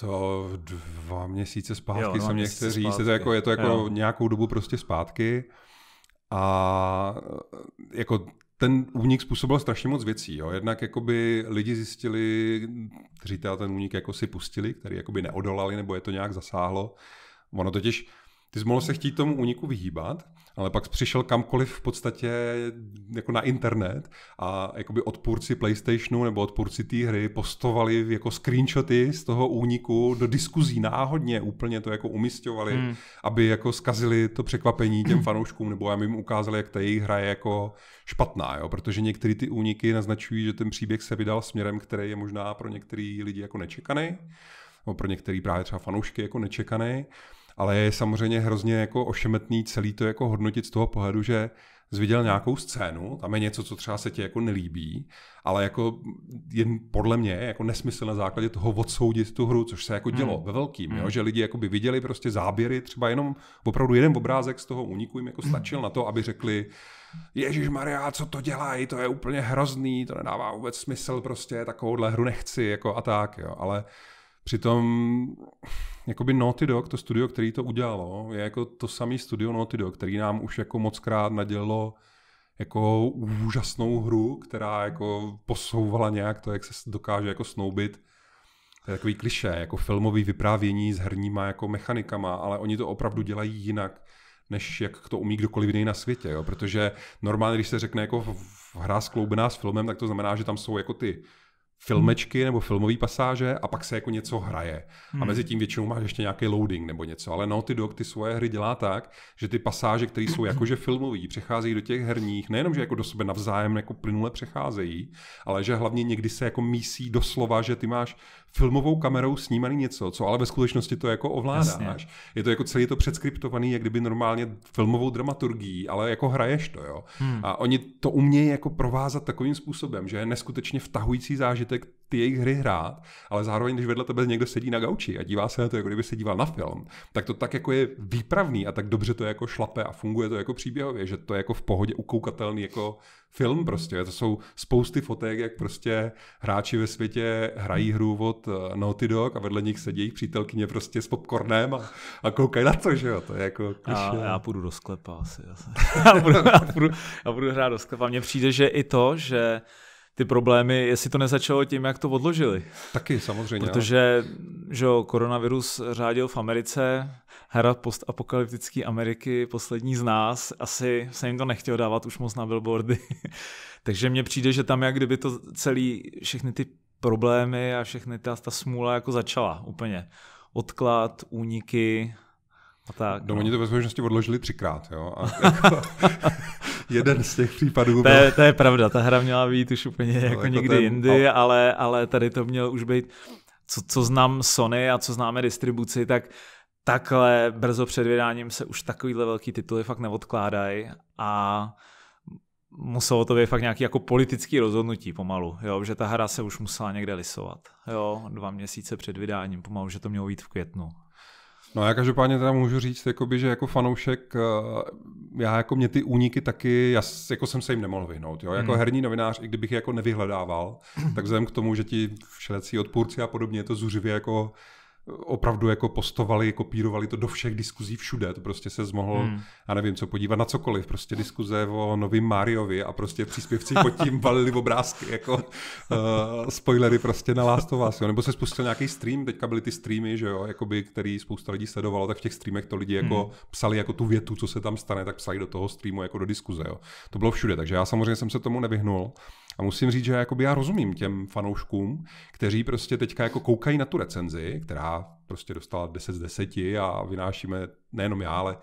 To dva měsíce zpátky jo, dva jsem mě chce říct, je to jako, je to jako nějakou dobu prostě zpátky a eh, jako ten únik způsobil strašně moc věcí. Jo. Jednak jakoby lidi zjistili, kteří ten únik jako si pustili, který jakoby neodolali nebo je to nějak zasáhlo, Ono totiž, ty jsi mohl se hmm. chtít tomu úniku vyhýbat, ale pak přišel kamkoliv v podstatě jako na internet a jakoby odpůrci Playstationu nebo odpůrci té hry postovali jako screenshoty z toho úniku do diskuzí náhodně, úplně to jako umistovali, hmm. aby jako skazili to překvapení těm fanouškům nebo aby jim ukázali, jak ta jejich hra je jako špatná, jo? protože některé ty úniky naznačují, že ten příběh se vydal směrem, který je možná pro některý lidi jako nečekaný, pro některý právě třeba fanoušky jako nečekaný ale je samozřejmě hrozně jako ošemetný celý to jako hodnotit z toho pohledu, že jsi viděl nějakou scénu, tam je něco, co třeba se ti jako nelíbí, ale jako je podle mě jako nesmysl na základě toho odsoudit tu hru, což se jako dělo hmm. ve velkým, hmm. jo? že lidi jako by viděli prostě záběry, třeba jenom opravdu jeden obrázek z toho úniku jim jako hmm. stačil hmm. na to, aby řekli, Ježíš Maria, co to dělají, to je úplně hrozný, to nedává vůbec smysl, prostě takovouhle hru nechci, jako a tak, jo. ale Přitom jakoby Naughty Dog, to studio, který to udělalo, je jako to samý studio Naughty Dog, který nám už jako moc krát nadělo jako úžasnou hru, která jako posouvala nějak to, jak se dokáže jako snoubit. To je takový kliše, jako filmový vyprávění s herníma jako mechanikama, ale oni to opravdu dělají jinak než jak to umí kdokoliv jiný na světě. Jo? Protože normálně, když se řekne jako hra skloubená s filmem, tak to znamená, že tam jsou jako ty filmečky hmm. nebo filmové pasáže a pak se jako něco hraje. Hmm. A mezi tím většinou máš ještě nějaký loading nebo něco. Ale Naughty no, Dog ty svoje hry dělá tak, že ty pasáže, které jsou jakože filmové, přecházejí do těch herních, nejenom, že jako do sebe navzájem jako plynule přecházejí, ale že hlavně někdy se jako mísí doslova, že ty máš filmovou kamerou snímaný něco, co ale ve skutečnosti to jako ovládáš. Jasně. Je to jako celý to předskriptovaný, jak kdyby normálně filmovou dramaturgií, ale jako hraješ to, jo. Hmm. A oni to umějí jako provázat takovým způsobem, že je neskutečně vtahující zážitek ty jejich hry hrát, ale zároveň, když vedle tebe někdo sedí na gauči a dívá se na to, jako kdyby se díval na film, tak to tak jako je výpravný a tak dobře to jako šlape a funguje to jako příběhově, že to je jako v pohodě ukoukatelný jako film prostě. To jsou spousty fotek, jak prostě hráči ve světě hrají hru od eh, Naughty Dog a vedle nich sedí přítelkyně prostě s popcornem a, a koukají na to, že jo. To je jako A já půjdu do sklepa asi. já, budu, já, budu, já budu hrát do sklepa. Mně přijde, že i to, že ty problémy, jestli to nezačalo tím, jak to odložili. Taky, samozřejmě. No. Protože že jo, koronavirus řádil v Americe, hra postapokalyptický Ameriky, poslední z nás, asi se jim to nechtěl dávat už moc na billboardy. Takže mně přijde, že tam jak kdyby to celý, všechny ty problémy a všechny ta, ta smůla jako začala úplně. Odklad, úniky a tak. No, no. oni to ve možnosti odložili třikrát, jo. A jako jeden z těch případů to, je, to je pravda, ta hra měla být už úplně no, jako, jako někdy ten, jindy, ale, ale tady to měl už být, co, co znám Sony a co známe distribuci, tak takhle brzo před vydáním se už takovýhle velký tituly fakt neodkládají a muselo to být fakt nějaký jako politický rozhodnutí pomalu, jo, že ta hra se už musela někde lisovat, jo, dva měsíce před vydáním pomalu, že to mělo být v květnu. No já každopádně teda můžu říct, jakoby, že jako fanoušek, eh, já jako mě ty úniky taky, já jako jsem se jim nemohl vyhnout. Jo? Jako hmm. herní novinář, i kdybych je jako nevyhledával, tak vzhledem k tomu, že ti všelecí odpůrci a podobně je to zuřivě jako opravdu jako postovali, kopírovali to do všech diskuzí všude, to prostě se zmohl, hmm. já nevím co, podívat na cokoliv, prostě diskuze o novým Mariovi a prostě příspěvci pod tím valili obrázky, jako uh, spoilery prostě na Last of Us, jo. nebo se spustil nějaký stream, teďka byly ty streamy, že jo, jakoby, který spousta lidí sledovalo, tak v těch streamech to lidi jako hmm. psali jako tu větu, co se tam stane, tak psali do toho streamu jako do diskuze, jo. To bylo všude, takže já samozřejmě jsem se tomu nevyhnul, a musím říct, že jakoby já rozumím těm fanouškům, kteří prostě teďka jako koukají na tu recenzi, která prostě dostala 10 z 10 a vynášíme nejenom já, ale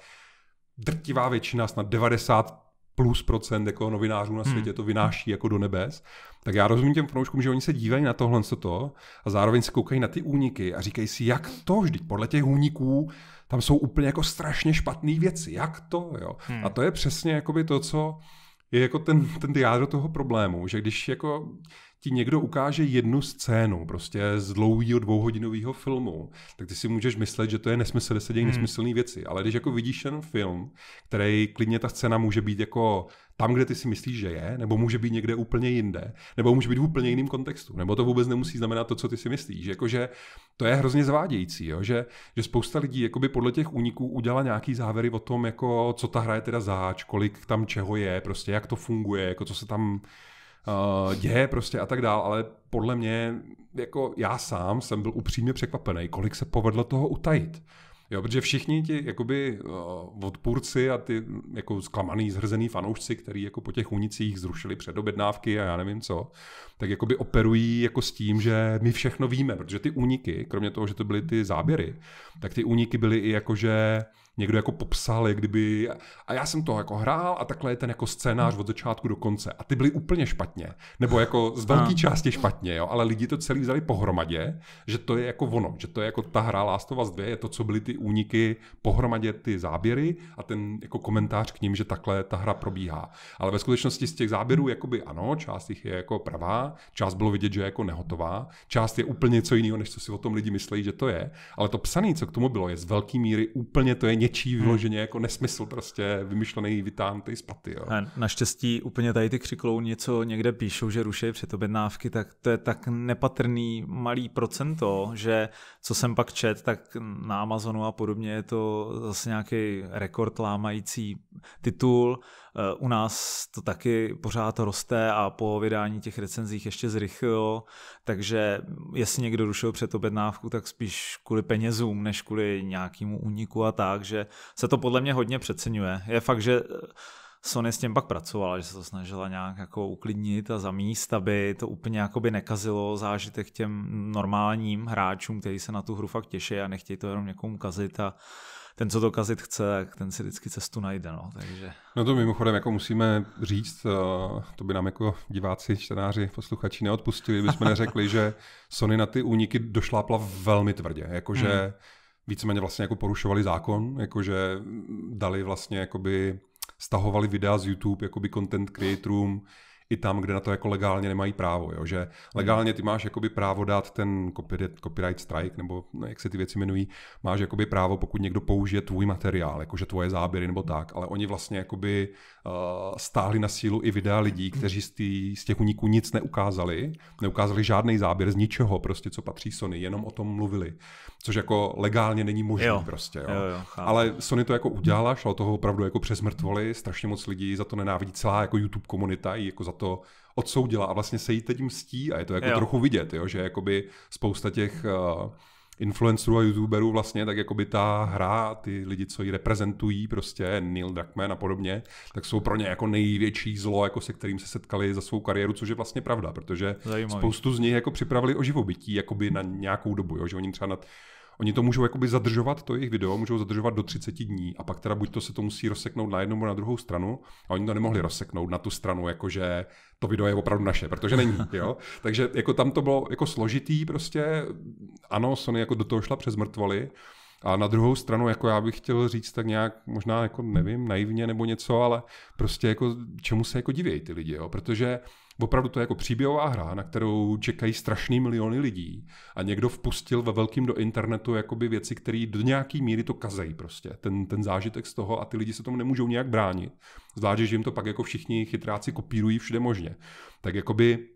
drtivá většina, snad 90 plus procent jako novinářů na hmm. světě hmm. to vynáší jako do nebes, tak já rozumím těm fanouškům, že oni se dívají na tohle co to a zároveň se koukají na ty úniky a říkají si, jak to vždyť podle těch úniků tam jsou úplně jako strašně špatné věci, jak to, jo. Hmm. A to je přesně jakoby to, co je jako ten, ten jádro toho problému, že když jako ti někdo ukáže jednu scénu prostě z dlouhého dvouhodinového filmu, tak ty si můžeš myslet, že to je nesmysl, se dějí hmm. nesmyslné věci. Ale když jako vidíš ten film, který klidně ta scéna může být jako tam, kde ty si myslíš, že je, nebo může být někde úplně jinde, nebo může být v úplně jiném kontextu, nebo to vůbec nemusí znamenat to, co ty si myslíš. Jakože to je hrozně zvádějící, jo? Že, že spousta lidí jakoby podle těch úniků udělala nějaký závěry o tom, jako co ta hra je teda zač, kolik tam čeho je, prostě jak to funguje, jako co se tam uh, děje prostě a tak dál, ale podle mě, jako já sám jsem byl upřímně překvapený, kolik se povedlo toho utajit. Jo, protože všichni ti jakoby odpůrci a ty jako zklamaný, zhrzený fanoušci, který jako po těch unicích zrušili předobjednávky a já nevím co, tak jakoby operují jako s tím, že my všechno víme, protože ty úniky, kromě toho, že to byly ty záběry, tak ty úniky byly i jakože někdo jako popsal, jak kdyby, a já jsem to jako hrál a takhle je ten jako scénář od začátku do konce. A ty byly úplně špatně, nebo jako z velké části špatně, jo, ale lidi to celý vzali pohromadě, že to je jako ono, že to je jako ta hra Last of Us 2, je to, co byly ty úniky, pohromadě ty záběry a ten jako komentář k ním, že takhle ta hra probíhá. Ale ve skutečnosti z těch záběrů, jakoby ano, část jich je jako pravá, část bylo vidět, že je jako nehotová, část je úplně něco jiného, než co si o tom lidi myslí, že to je, ale to psaný, co k tomu bylo, je z velké míry úplně to je něčí hmm. vyloženě jako nesmysl, prostě vymyšlený, vytán z spaty. Jo. Na naštěstí úplně tady ty křiklou něco někde píšou, že ruší předobjednávky, tak to je tak nepatrný malý procento, že co jsem pak čet, tak na Amazonu a podobně je to zase nějaký rekord lámající titul, Eh, u nás to taky pořád roste a po vydání těch recenzích ještě zrychlilo, takže jestli někdo rušil před objednávku, tak spíš kvůli penězům, než kvůli nějakému úniku a tak, že se to podle mě hodně přeceňuje. Je fakt, že eh, Sony s tím pak pracovala, že se to snažila nějak jako uklidnit a zamíst, aby to úplně jakoby nekazilo zážitek těm normálním hráčům, kteří se na tu hru fakt těší a nechtějí to jenom někomu kazit a ten, co to kazit chce, tak ten si vždycky cestu najde. No, takže... no to mimochodem jako musíme říct, eh, to by nám jako diváci, čtenáři, posluchači neodpustili, bychom neřekli, že Sony na ty úniky došlápla velmi tvrdě. Jakože hmm. víceméně vlastně jako porušovali zákon, jakože dali vlastně jakoby stahovali videa z YouTube jakoby content creatorům, i tam, kde na to jako legálně nemají právo, jo? že legálně ty máš jakoby právo dát ten copyright, copyright strike, nebo no, jak se ty věci jmenují, máš jakoby právo, pokud někdo použije tvůj materiál, jakože tvoje záběry nebo tak, ale oni vlastně jakoby Eh, stáhli na sílu i videa lidí, kteří z, tý, z těch uniků nic neukázali, neukázali žádný záběr z ničeho, prostě co patří Sony, jenom o tom mluvili, což jako legálně není možné jo. prostě. Jo. Jo, jo, Ale Sony to jako udělala, šlo toho opravdu jako přes mrtvoli, strašně moc lidí za to nenávidí celá jako YouTube komunita, i jako za to odsoudila a vlastně se jí teď mstí a je to jako jo. trochu vidět, jo, že jakoby spousta těch uh, influencerů a youtuberů vlastně, tak jako by ta hra, ty lidi, co ji reprezentují, prostě Neil Druckmann a podobně, tak jsou pro ně jako největší zlo, jako se kterým se setkali za svou kariéru, což je vlastně pravda, protože Zajímavý. spoustu z nich jako připravili o živobytí by na nějakou dobu, jo? že oni třeba nad Oni to můžou jakoby zadržovat, to jejich video, můžou zadržovat do 30 dní a pak teda buď to se to musí rozseknout na jednu nebo na druhou stranu a oni to nemohli rozseknout na tu stranu, jakože to video je opravdu naše, protože není, jo. Takže jako tam to bylo jako složitý prostě, ano, Sony jako do toho šla přes mrtvoly, a na druhou stranu, jako já bych chtěl říct tak nějak, možná jako nevím, naivně nebo něco, ale prostě jako čemu se jako divějí ty lidi, jo? protože Opravdu to je jako příběhová hra, na kterou čekají strašný miliony lidí a někdo vpustil ve velkým do internetu jakoby věci, které do nějaký míry to kazejí prostě. Ten, ten zážitek z toho a ty lidi se tomu nemůžou nějak bránit. Zvlášť, že jim to pak jako všichni chytráci kopírují všude možně. Tak jakoby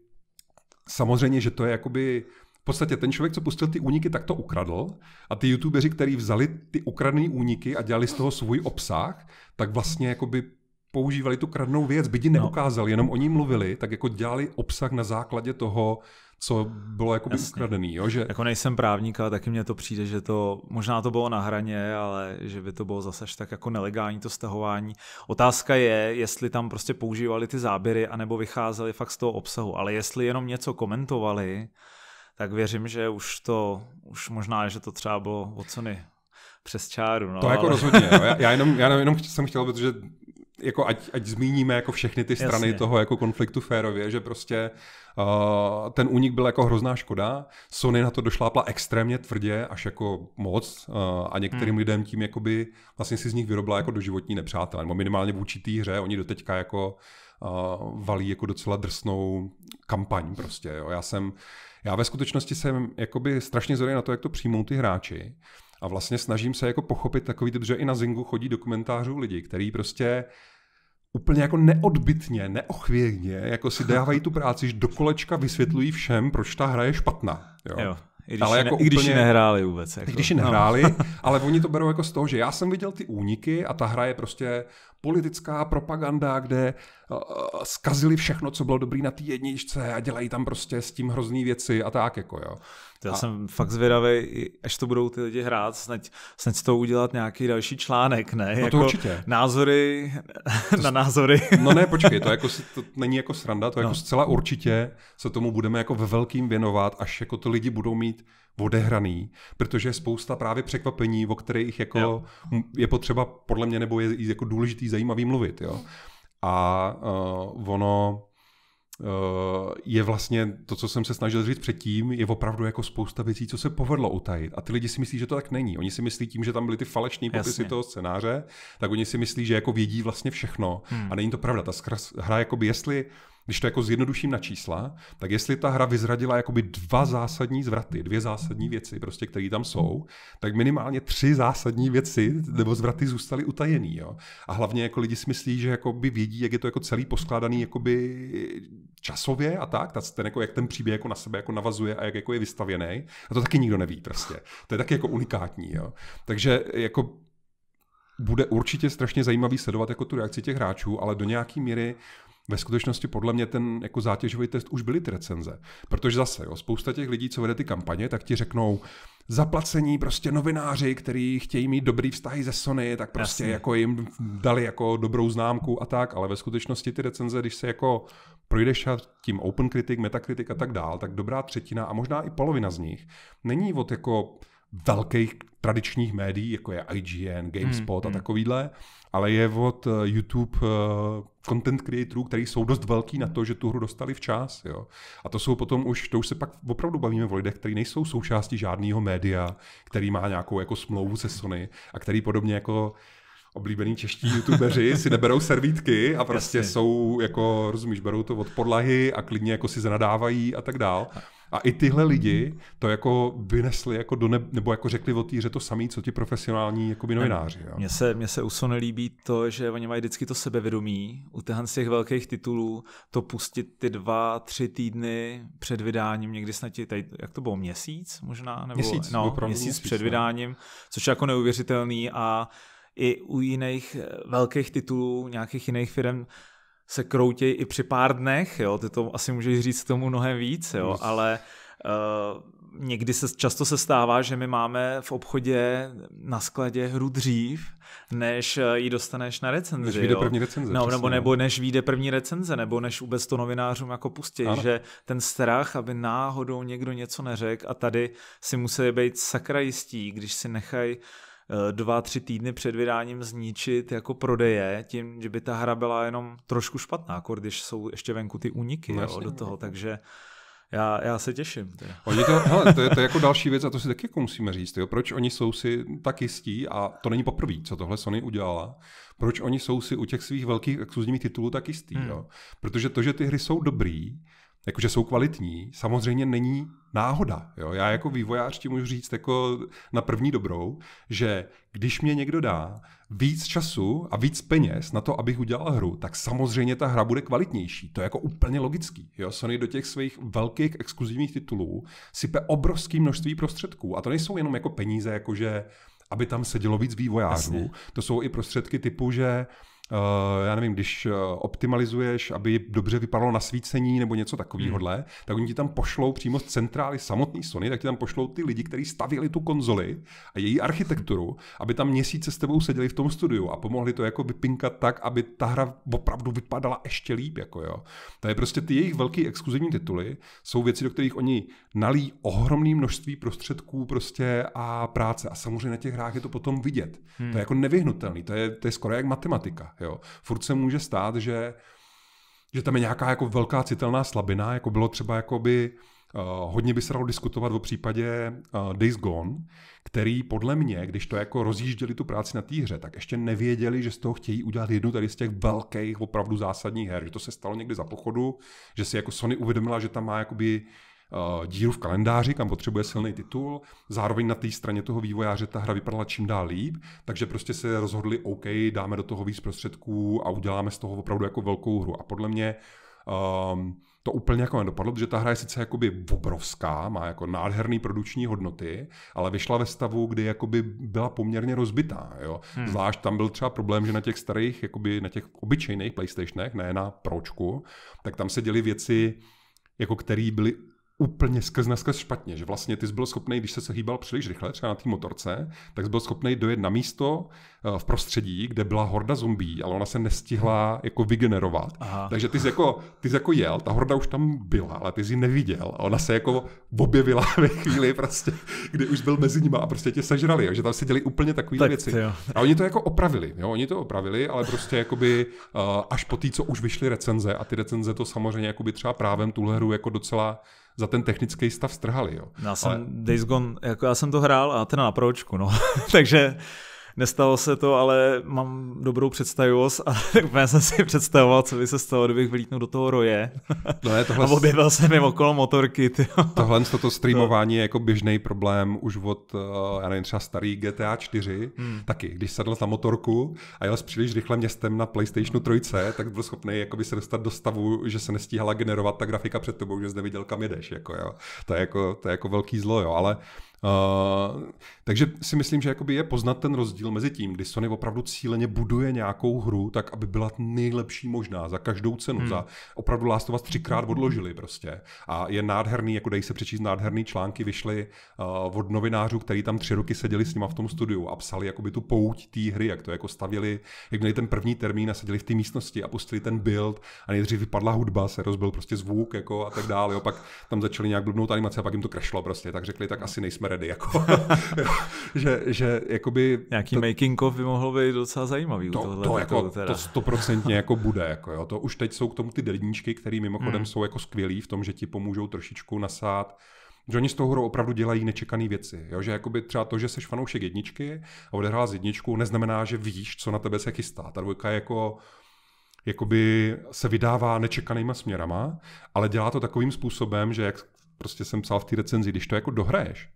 samozřejmě, že to je jakoby v podstatě ten člověk, co pustil ty úniky, tak to ukradl a ty youtubeři, kteří vzali ty ukradné úniky a dělali z toho svůj obsah, tak vlastně jakoby používali tu kradnou věc, by ti neukázali, no. jenom o ní mluvili, tak jako dělali obsah na základě toho, co bylo jako ukradený. Jo? Že... Jako nejsem právník, ale taky mně to přijde, že to možná to bylo na hraně, ale že by to bylo zase tak jako nelegální to stahování. Otázka je, jestli tam prostě používali ty záběry, anebo vycházeli fakt z toho obsahu, ale jestli jenom něco komentovali, tak věřím, že už to, už možná, že to třeba bylo od Sony přes čáru. No, to jako ale... jako rozhodně. Já, já, jenom, já jenom jsem chtěl, protože jako ať, ať zmíníme jako všechny ty strany Jasně. toho jako konfliktu férově, že prostě uh, ten únik byl jako hrozná škoda, Sony na to došlápla extrémně tvrdě, až jako moc uh, a některým hmm. lidem tím jakoby vlastně si z nich vyrobila jako doživotní nepřátel, nebo minimálně vůči určitý hře, oni doteďka jako uh, valí jako docela drsnou kampaň prostě, jo. já jsem, já ve skutečnosti jsem jakoby strašně zvedavý na to, jak to přijmou ty hráči, a vlastně snažím se jako pochopit takový, že i na Zingu chodí dokumentářů lidí, lidi, který prostě úplně jako neodbitně, neochvějně, jako si dávají tu práci, že do kolečka vysvětlují všem, proč ta hra je špatná. Jo. jo. I když, ale jako ne, i když úplně, nehráli vůbec. Jako. I když ji nehráli, jako. no. ale oni to berou jako z toho, že já jsem viděl ty úniky a ta hra je prostě politická propaganda, kde uh, zkazili všechno, co bylo dobrý na té jedničce a dělají tam prostě s tím hrozný věci a tak, jako jo. Já a... jsem fakt zvědavý, až to budou ty lidi hrát, snad, snad to udělat nějaký další článek, ne? No jako určitě. Názory to na názory. No ne, počkej, to, jako, to není jako sranda, to jako no. jako zcela určitě se tomu budeme jako ve velkým věnovat, až jako to lidi budou mít odehraný, protože je spousta právě překvapení, o kterých jako jo. je potřeba podle mě nebo je jako důležitý, zajímavý mluvit. Jo? A uh, ono uh, je vlastně to, co jsem se snažil říct předtím, je opravdu jako spousta věcí, co se povedlo utajit. A ty lidi si myslí, že to tak není. Oni si myslí tím, že tam byly ty falešné popisy Jasně. toho scénáře, tak oni si myslí, že jako vědí vlastně všechno. Hmm. A není to pravda. Ta hra, jakoby, jestli uh, když to jako zjednoduším na čísla, tak jestli ta hra vyzradila jakoby dva zásadní zvraty, dvě zásadní věci, prostě, které tam jsou, tak minimálně tři zásadní věci nebo zvraty zůstaly utajený. Jo? A hlavně jako lidi si myslí, že jakoby vědí, jak je to jako celý poskládaný jakoby časově a tak, ten, jako, jak ten příběh jako na sebe jako navazuje a jak jako je vystavěný. A to taky nikdo neví prostě. To je taky jako unikátní. Jo? Takže jako bude určitě strašně zajímavý sledovat jako tu reakci těch hráčů, ale do nějaké míry ve skutečnosti podle mě ten jako zátěžový test už byly ty recenze. Protože zase, jo, spousta těch lidí, co vede ty kampaně, tak ti řeknou, zaplacení prostě novináři, kteří chtějí mít dobrý vztahy ze Sony, tak prostě Jasně. jako jim dali jako dobrou známku a tak, ale ve skutečnosti ty recenze, když se jako projdeš tím Open Critic, Metacritic a tak dál, tak dobrá třetina a možná i polovina z nich není od jako velkých tradičních médií, jako je IGN, hmm, GameSpot hmm, a takovýhle, ale je od eh, YouTube eh, content creatorů, kteří jsou dost velký na to, že tu hru dostali včas. Jo. A to jsou potom už, to už se pak opravdu bavíme o lidech, kteří nejsou součástí žádného média, který má nějakou jako smlouvu se Sony a který podobně jako oblíbení čeští youtubeři si neberou servítky a prostě Jasně. jsou jako, rozumíš, berou to od podlahy a klidně jako si zanadávají a tak dál. A i tyhle lidi to jako vynesli jako do ne, nebo jako řekli o týře to samé, co ti profesionální jakoby novináři. Jo. Mně se, mně se uso nelíbí to, že oni mají vždycky to sebevědomí u z těch velkých titulů to pustit ty dva, tři týdny před vydáním, někdy snad ti, tady, jak to bylo, měsíc možná? Nebo, měsíc, no, měsíc, měsíc před no. vydáním, ne? což je jako neuvěřitelný a i u jiných eh, velkých titulů, nějakých jiných firm, se kroutějí i při pár dnech, jo, ty to asi můžeš říct tomu mnohem víc, jo, ale uh, někdy se, často se stává, že my máme v obchodě na skladě hru dřív, než eh, ji dostaneš na recenzi. Než vyjde první recenze. No, nebo, nebo no. než vyjde první recenze, nebo než vůbec to novinářům jako pustí, ano. že ten strach, aby náhodou někdo něco neřekl a tady si musí být sakra jistí, když si nechají Eh, dva, tři týdny před vydáním zničit jako prodeje tím, že by ta hra byla jenom trošku špatná, jako když jsou ještě venku ty úniky no, jo, do no, toho, takže já, já se těším. Oni to, hele, to, je, to je jako další věc a to si taky jako musíme říct. Jo? Proč oni jsou si tak jistí, a to není poprvé, co tohle Sony udělala, proč oni jsou si u těch svých velkých exkluzivních titulů tak jistí. Hmm. Jo? Protože to, že ty hry jsou dobrý, jakože jsou kvalitní, samozřejmě není náhoda. Jo? Já jako vývojář ti můžu říct jako na první dobrou, že když mě někdo dá víc času a víc peněz na to, abych udělal hru, tak samozřejmě ta hra bude kvalitnější. To je jako úplně logický. Jo? Sony do těch svých velkých exkluzivních titulů sype obrovské množství prostředků. A to nejsou jenom jako peníze, jakože aby tam sedělo víc vývojářů. Jasně. To jsou i prostředky typu, že Eh, já nevím, když eh, optimalizuješ, aby dobře vypadalo svícení nebo něco takového, hmm. tak oni ti tam pošlou přímo z centrály samotný Sony, tak ti tam pošlou ty lidi, kteří stavili tu konzoli a její architekturu, aby tam měsíce s tebou seděli v tom studiu a pomohli to jako vypinkat tak, aby ta hra opravdu vypadala ještě líp. Jako jo. To je prostě ty jejich velký exkluzivní tituly, jsou věci, do kterých oni nalí ohromné množství prostředků prostě a práce. A samozřejmě na těch hrách je to potom vidět. Hmm. To je hmm. jako nevyhnutelný, to je, to je skoro jak matematika. Jo. Furt se může stát, že, že tam je nějaká jako velká citelná slabina, jako bylo třeba jakoby, uh, hodně by se dalo diskutovat o případě uh, Days Gone, který podle mě, když to jako rozjížděli tu práci na té hře, tak ještě nevěděli, že z toho chtějí udělat jednu tady z těch velkých, opravdu zásadních her. Že to se stalo někdy za pochodu, že si jako Sony uvědomila, že tam má jakoby Eh, díru v kalendáři, kam potřebuje silný titul. Zároveň na té straně toho vývojáře ta hra vypadala čím dál líp, takže prostě se rozhodli, OK, dáme do toho víc prostředků a uděláme z toho opravdu jako velkou hru. A podle mě um, to úplně jako nedopadlo, protože ta hra je sice jakoby obrovská, má jako nádherný produkční hodnoty, ale vyšla ve stavu, kdy jakoby byla poměrně rozbitá. Jo? Hmm. Zvlášť tam byl třeba problém, že na těch starých, jakoby na těch obyčejných PlayStationech, ne na Pročku, tak tam se děly věci, jako které byly úplně skrz naskrz špatně, že vlastně ty jsi byl schopný, když se se hýbal příliš rychle, třeba na té motorce, tak jsi byl schopný dojet na místo eh, v prostředí, kde byla horda zombí, ale ona se nestihla jako vygenerovat. Aha. Takže ty jsi jako, ty jsi jako jel, ta horda už tam byla, ale ty jsi ji neviděl. A ona se jako objevila ve chvíli prostě, kdy už byl mezi nima a prostě tě sežrali, že tam seděli úplně takové tak, věci. Jo. A oni to jako opravili, jo, oni to opravili, ale prostě jakoby eh, až po té, co už vyšly recenze a ty recenze to samozřejmě třeba právem tuhle hru jako docela za ten technický stav strhali. Jo. Já jsem Ale... Days Gone, jako já jsem to hrál a ten na pročku, no. Takže Nestalo se to, ale mám dobrou představivost a úplně jsem si představoval, co by se stalo, kdybych vlítnul do toho roje. No je, tohle... a objevil jsem jim okolo motorky. Tyjo. Tohle toto streamování no. je jako běžný problém už od, eh, já nevím, třeba starý GTA 4. Hmm. Taky, když sedl na motorku a jel s příliš rychle městem na PlayStationu 3, tak byl schopný jakoby se dostat do stavu, že se nestíhala generovat ta grafika před tebou, že jsi neviděl, kam jdeš. Jako, jo. To, je jako, to je jako velký zlo, jo. ale Uh, takže si myslím, že jakoby je poznat ten rozdíl mezi tím, kdy Sony opravdu cíleně buduje nějakou hru, tak aby byla nejlepší možná za každou cenu. Hmm. Za opravdu Last of Us třikrát hmm. odložili prostě. A je nádherný, jako dej se přečíst nádherný články, vyšly uh, od novinářů, který tam tři roky seděli s nima v tom studiu a psali jakoby tu pouť té hry, jak to jako stavili, jak měli ten první termín a seděli v té místnosti a pustili ten build a nejdřív vypadla hudba, se rozbil prostě zvuk jako a tak dále. Jo. Pak tam začali nějak blbnout animace a pak jim to krešlo prostě, tak řekli, tak asi nejsme ready. Jako. že, že jakoby... Nějaký to, making of by mohl být docela zajímavý to, tohle. To, jako, to stoprocentně jako bude. Jako jo. To už teď jsou k tomu ty delníčky, které mimochodem mm. jsou jako skvělí v tom, že ti pomůžou trošičku nasát že oni s tou hrou opravdu dělají nečekané věci. Jo? Že jakoby třeba to, že seš fanoušek jedničky a odehrál z jedničku, neznamená, že víš, co na tebe se chystá. Ta dvojka jako jakoby se vydává nečekanýma směrama, ale dělá to takovým způsobem, že jak prostě jsem psal v té recenzi, když to jako dohraješ,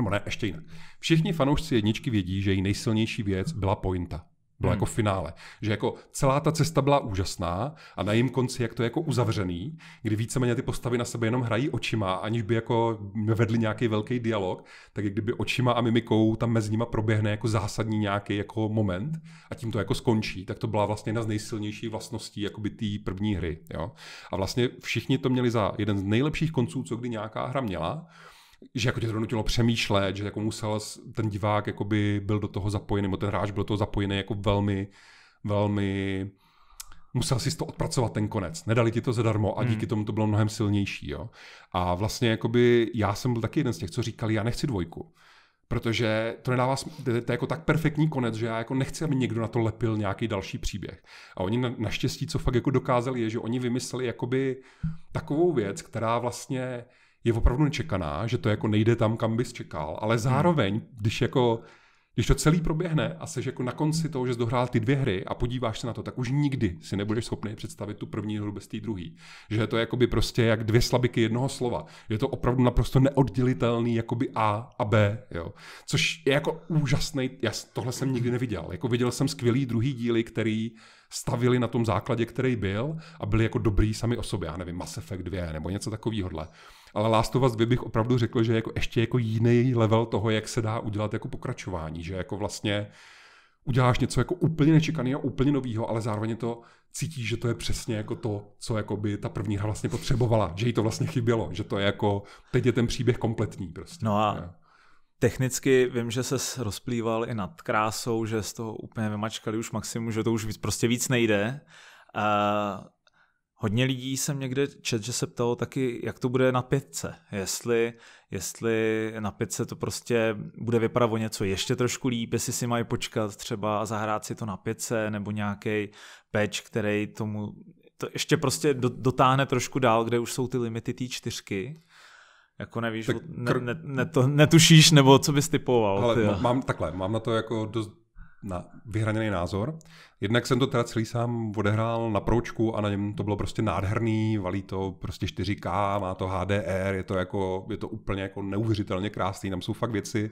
nebo ne, ještě jinak. Všichni fanoušci jedničky vědí, že její nejsilnější věc byla pointa. Bylo hmm. jako finále. Že jako celá ta cesta byla úžasná a na jejím konci, jak to je jako uzavřený, kdy víceméně ty postavy na sebe jenom hrají očima, aniž by jako vedli nějaký velký dialog, tak jak kdyby očima a mimikou tam mezi nima proběhne jako zásadní nějaký jako moment a tím to jako skončí, tak to byla vlastně jedna z nejsilnějších vlastností jakoby té první hry. Jo? A vlastně všichni to měli za jeden z nejlepších konců, co kdy nějaká hra měla že jako tě to donutilo přemýšlet, že jako musel ten divák jako by byl do toho zapojený, nebo ten hráč byl do toho zapojený jako velmi, velmi musel si to odpracovat ten konec. Nedali ti to zadarmo a díky hmm. tomu to bylo mnohem silnější. Jo? A vlastně jakoby já jsem byl taky jeden z těch, co říkali, já nechci dvojku. Protože to nedává, to je jako tak perfektní konec, že já jako nechci, aby někdo na to lepil nějaký další příběh. A oni na, naštěstí, co fakt jako dokázali, je, že oni vymysleli jakoby takovou věc, která vlastně je opravdu nečekaná, že to jako nejde tam, kam bys čekal, ale hmm. zároveň, když jako když to celý proběhne a jsi jako na konci toho, že jsi dohrál ty dvě hry a podíváš se na to, tak už nikdy si nebudeš schopný představit tu první hru bez té druhé. Že to jako jakoby prostě jak dvě slabiky jednoho slova. Je to opravdu naprosto neoddělitelný jakoby A a B. Jo. Což je jako úžasný, já tohle jsem nikdy neviděl. Jako viděl jsem skvělý druhý díly, který stavili na tom základě, který byl a byli jako dobrý sami o sobě. Já nevím, Mass Effect 2 nebo něco takového ale Last of Us 2 bych opravdu řekl, že jako ještě jako jiný level toho, jak se dá udělat jako pokračování, že jako vlastně uděláš něco jako úplně nečekaného, úplně nového, ale zároveň to cítíš, že to je přesně jako to, co jako by ta první hra vlastně potřebovala, že jí to vlastně chybělo, že to je jako, teď je ten příběh kompletní prostě. No a je. Technicky vím, že se rozplýval i nad krásou, že z toho úplně vymačkali už maximum, že to už víc, prostě víc nejde. Uh, Hodně lidí jsem někde čet, že se ptalo taky, jak to bude na pětce. Jestli, jestli na pětce to prostě bude vypadat o něco ještě trošku líp, jestli si mají počkat třeba a zahrát si to na pětce, nebo nějaký patch, který tomu to ještě prostě dotáhne trošku dál, kde už jsou ty limity té čtyřky. Jako nevíš, tak ne, ne, ne, to, netušíš, nebo co bys typoval. Ale ty, mám takhle, mám na to jako dost na vyhraněný názor. Jednak jsem to teda celý sám odehrál na proučku a na něm to bylo prostě nádherný, valí to prostě 4K, má to HDR, je to, jako, je to úplně jako neuvěřitelně krásný, tam jsou fakt věci.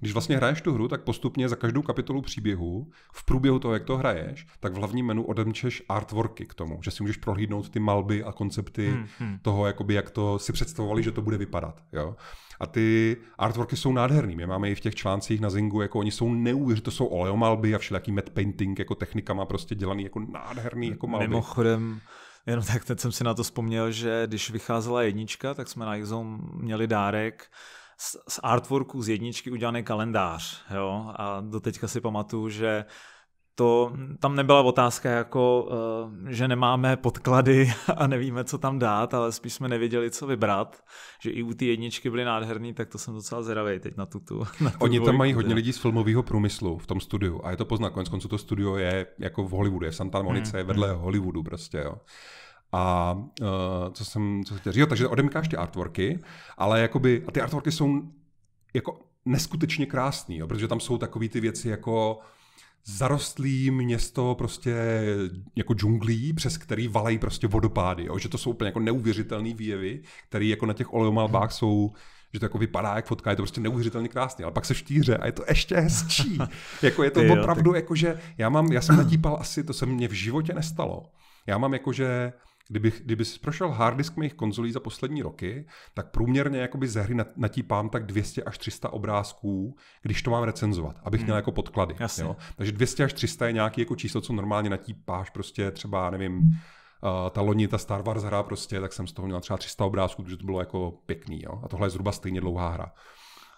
Když vlastně hraješ tu hru, tak postupně za každou kapitolu příběhu, v průběhu toho, jak to hraješ, tak v hlavním menu odemčeš artworky k tomu, že si můžeš prohlídnout ty malby a koncepty hmm, hmm. toho, jakoby, jak to si představovali, že to bude vypadat. Jo? A ty artworky jsou nádherný. My máme i v těch článcích na Zingu, jako oni jsou neuvěřitelné, to jsou oleomalby a všelijaký matte painting, jako technik technikama prostě dělaný jako nádherný jako malby. Mimochodem, jenom tak teď jsem si na to vzpomněl, že když vycházela jednička, tak jsme na Xom měli dárek, z, z artworku z jedničky udělaný kalendář. Jo? A do teďka si pamatuju, že to tam nebyla otázka jako, eh, že nemáme podklady a nevíme, co tam dát, ale spíš jsme nevěděli, co vybrat, že i u ty jedničky byly nádherný, tak to jsem docela zvědavý teď na tuto. Na tu Oni tam mají hodně lidí z filmového průmyslu v tom studiu a je to poznat, konec konců to studio je jako v Hollywoodu, je Santa Monice, hmm. vedle hmm. Hollywoodu prostě, jo. A uh, co jsem, co chtěl říct, jo, takže odemkáš ty artworky, ale jakoby, a ty artworky jsou jako neskutečně krásný, jo, protože tam jsou takové ty věci jako zarostlý město prostě jako džunglí, přes který valají prostě vodopády, jo? že to jsou úplně jako neuvěřitelné výjevy, které jako na těch olejomalbách hmm. jsou že to jako vypadá jak fotka, je to prostě neuvěřitelně krásný, ale pak se štíře a je to ještě hezčí. jako je to opravdu, tak... jako že já mám, já jsem natípal asi, to se mně v životě nestalo. Já mám jako, že kdybych, kdyby si prošel harddisk mých konzolí za poslední roky, tak průměrně jakoby ze hry natípám tak 200 až 300 obrázků, když to mám recenzovat, abych hmm. měl jako podklady. Jo? Takže 200 až 300 je nějaký jako číslo, co normálně natípáš prostě třeba, nevím, eh, ta loni, ta Star Wars hra prostě, tak jsem z toho měl třeba 300 obrázků, protože to bylo jako pěkný. Jo? A tohle je zhruba stejně dlouhá hra.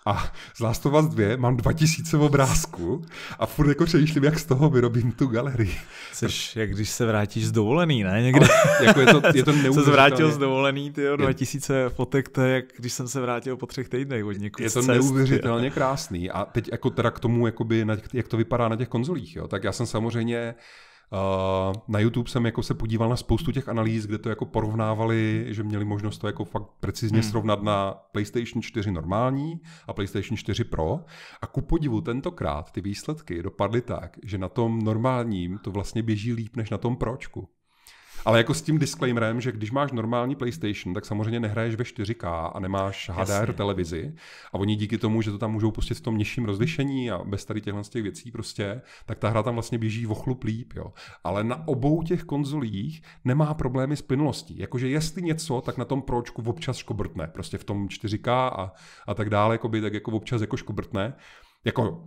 A z Last of Us 2 mám 2000 obrázků a furt jako přemýšlím, jak z toho vyrobím tu galerii. Což jak když se vrátíš z dovolený, ne? Někde. Ale, jako je to, je to neuvěřitelné. se vrátil z dovolený, ty jo, 2000 je, fotek, to je jak když jsem se vrátil po třech týdnech od někud Je to cest, neuvěřitelně jo. krásný. A teď jako teda k tomu, jakoby, jak to vypadá na těch konzolích. Jo? Tak já jsem samozřejmě Eh, na YouTube jsem jako se podíval na spoustu těch analýz, kde to jako porovnávali, že měli možnost to jako fakt precizně hmm. srovnat na PlayStation 4 normální a PlayStation 4 Pro. A ku podivu tentokrát ty výsledky dopadly tak, že na tom normálním to vlastně běží líp než na tom Pročku. Ale jako s tím disclaimerem, že když máš normální PlayStation, tak samozřejmě nehraješ ve 4K a nemáš HDR Jasně. televizi. A oni díky tomu, že to tam můžou pustit v tom nižším rozlišení a bez tady těchhle z těch věcí prostě, tak ta hra tam vlastně běží v chlup líp. Jo. Ale na obou těch konzolích nemá problémy s plynulostí. Jakože jestli něco, tak na tom pročku občas škobrtne. Prostě v tom 4K a, a tak dále, jakoby, tak jako občas jako škobrtne. Jako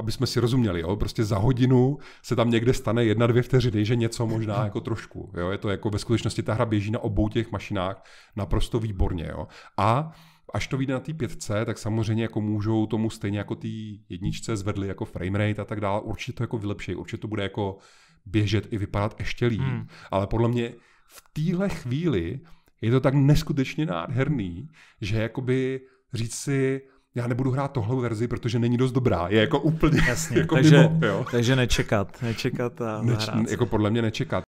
aby jsme si rozuměli, jo? prostě za hodinu se tam někde stane jedna, dvě vteřiny, že něco možná jako trošku. Jo? Je to jako ve skutečnosti ta hra běží na obou těch mašinách naprosto výborně. Jo? A až to vyjde na té pětce, tak samozřejmě jako můžou tomu stejně jako té jedničce zvedli jako frame rate a tak dále, určitě to jako vylepší, určitě to bude jako běžet i vypadat ještě líp. Hmm. Ale podle mě v téhle chvíli je to tak neskutečně nádherný, že jakoby říct si, já nebudu hrát tohle verzi, protože není dost dobrá. Je jako úplně Jasně, jako takže, mimo. Jo. Takže nečekat, nečekat a Neč, Jako podle mě nečekat.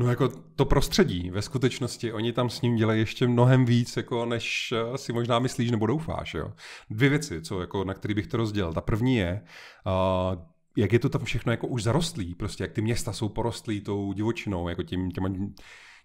No jako to prostředí, ve skutečnosti oni tam s ním dělají ještě mnohem víc, jako než eh, si možná myslíš nebo doufáš. Jo? Dvě věci, co, jako, na které bych to rozdělil. Ta první je, uh, jak je to tam všechno jako už zarostlý, prostě jak ty města jsou porostlý tou divočinou, jako tím, těma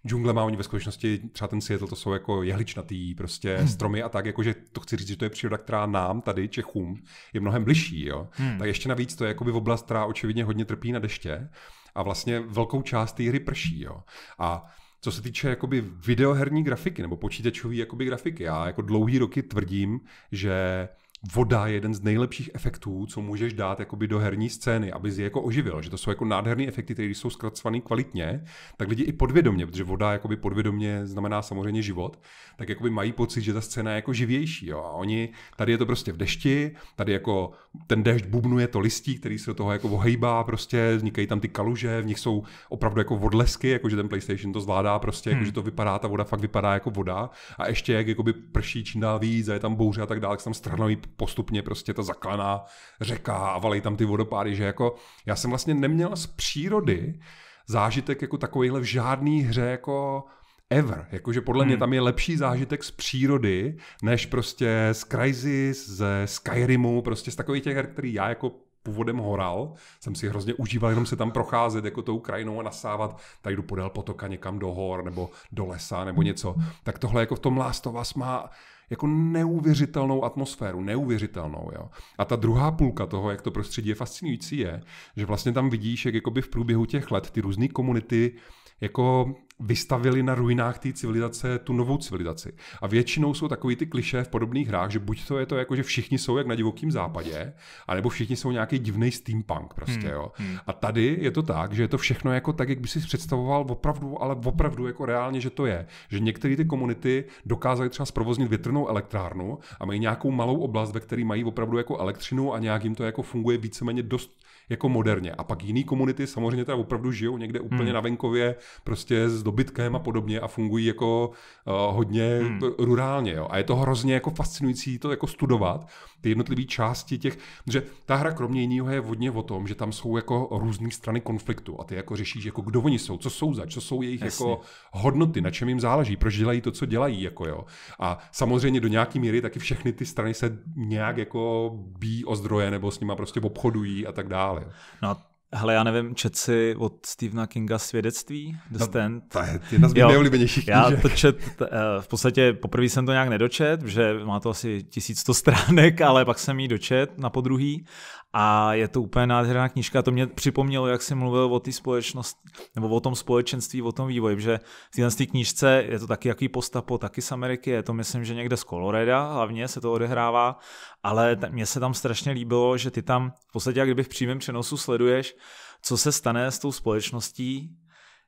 džungle má oni ve skutečnosti, třeba ten Seattle, to jsou jako jehličnatý prostě hmm. stromy a tak, jakože to chci říct, že to je příroda, která nám tady, Čechům, je mnohem bližší, jo. Hmm. Tak ještě navíc to je jakoby oblast, která očividně hodně trpí na deště a vlastně velkou část té hry prší, jo. A co se týče jakoby videoherní grafiky nebo počítačové jakoby grafiky, já jako dlouhý roky tvrdím, že voda je jeden z nejlepších efektů, co můžeš dát jakoby do herní scény, aby je jako oživil, že to jsou jako nádherné efekty, které jsou zkracované kvalitně, tak lidi i podvědomě, protože voda jakoby podvědomě znamená samozřejmě život, tak jakoby mají pocit, že ta scéna je jako živější. Jo? A oni, tady je to prostě v dešti, tady jako ten dešť bubnuje to listí, který se do toho jako ohejbá, prostě vznikají tam ty kaluže, v nich jsou opravdu jako odlesky, jakože ten PlayStation to zvládá prostě, jako hmm. jakože to vypadá, ta voda fakt vypadá jako voda a ještě jak jakoby prší čím dál víc a je tam bouře a tak dále, tak tam stranový postupně prostě ta zaklaná řeka a valej tam ty vodopády, že jako já jsem vlastně neměl z přírody zážitek jako takovýhle v žádný hře jako ever. Jakože podle hmm. mě tam je lepší zážitek z přírody, než prostě z Crysis, ze Skyrimu, prostě z takových těch her, který já jako původem horal, jsem si hrozně užíval jenom se tam procházet jako tou krajinou a nasávat, tak jdu podél potoka někam do hor nebo do lesa nebo něco. Tak tohle jako v tom Last of Us má jako neuvěřitelnou atmosféru, neuvěřitelnou. Jo. A ta druhá půlka toho, jak to prostředí je fascinující, je, že vlastně tam vidíš, jak jakoby v průběhu těch let ty různé komunity jako vystavili na ruinách té civilizace tu novou civilizaci. A většinou jsou takový ty kliše v podobných hrách, že buď to je to jako, že všichni jsou jak na divokém západě, anebo všichni jsou nějaký divný steampunk prostě, hmm, jo. Hmm. A tady je to tak, že je to všechno jako tak, jak by si představoval opravdu, ale opravdu jako reálně, že to je. Že některé ty komunity dokázaly třeba zprovoznit větrnou elektrárnu a mají nějakou malou oblast, ve které mají opravdu jako elektřinu a nějak jim to jako funguje víceméně dost jako moderně. A pak jiný komunity samozřejmě teda opravdu žijou někde úplně hmm. na venkově, prostě s dobytkem a podobně a fungují jako uh, hodně hmm. rurálně. Jo. A je to hrozně jako fascinující to jako studovat, ty jednotlivé části těch, že ta hra kromě jiného je vodně o tom, že tam jsou jako různé strany konfliktu a ty jako řešíš, jako kdo oni jsou, co jsou za, co jsou jejich jako Jasně. jako hodnoty, na čem jim záleží, proč dělají to, co dělají, jako jo. A samozřejmě do nějaký míry taky všechny ty strany se nějak jako bíjí o zdroje nebo s nimi prostě obchodují a tak dále. No a Hele, já nevím, čet si od Stephena Kinga svědectví, The no, Stand. To je jedna z mých nejoblíbenějších Já to čet, eh, v podstatě poprvé jsem to nějak nedočet, že má to asi 1100 stránek, ale pak jsem ji dočet na podruhý a je to úplně nádherná knížka. To mě připomnělo, jak jsi mluvil o té společnosti, nebo o tom společenství, o tom vývoji, že v té knížce je to taky jaký postapo, taky z Ameriky, je to myslím, že někde z Koloreda hlavně se to odehrává, ale mně se tam strašně líbilo, že ty tam v podstatě jak kdyby v přímém přenosu sleduješ, co se stane s tou společností,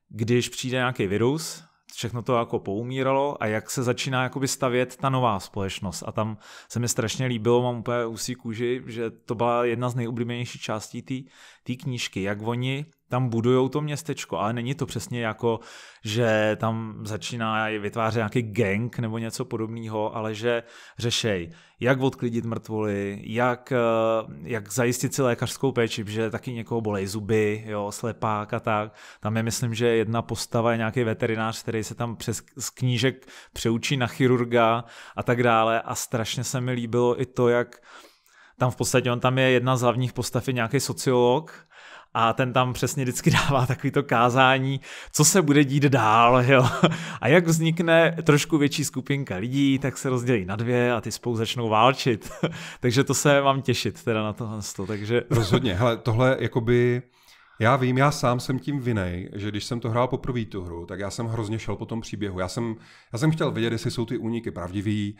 když přijde nějaký virus, všechno to jako poumíralo a jak se začíná jakoby stavět ta nová společnost. A tam se mi strašně líbilo, mám úplně úsí kůži, že to byla jedna z nejoblíbenějších částí té knížky, jak oni tam budujou to městečko, ale není to přesně jako, že tam začíná vytvářet nějaký gang nebo něco podobného, ale že řešej, jak odklidit mrtvoly, jak, eh, jak zajistit si lékařskou péči, že taky někoho bolej zuby, jo, slepák a tak. Tam je, myslím, že jedna postava je nějaký veterinář, který se tam přes z knížek přeučí na chirurga a tak dále a strašně se mi líbilo i to, jak tam v podstatě on tam je jedna z hlavních postav je nějaký sociolog, a ten tam přesně vždycky dává takový to kázání, co se bude dít dál, jo. A jak vznikne trošku větší skupinka lidí, tak se rozdělí na dvě a ty spolu začnou válčit. Takže to se mám těšit teda na tohle. Takže... Rozhodně, hele, tohle jakoby já vím, já sám jsem tím vinej, že když jsem to hrál poprvé tu hru, tak já jsem hrozně šel po tom příběhu. Já jsem, já jsem chtěl vědět, jestli jsou ty úniky pravdivý,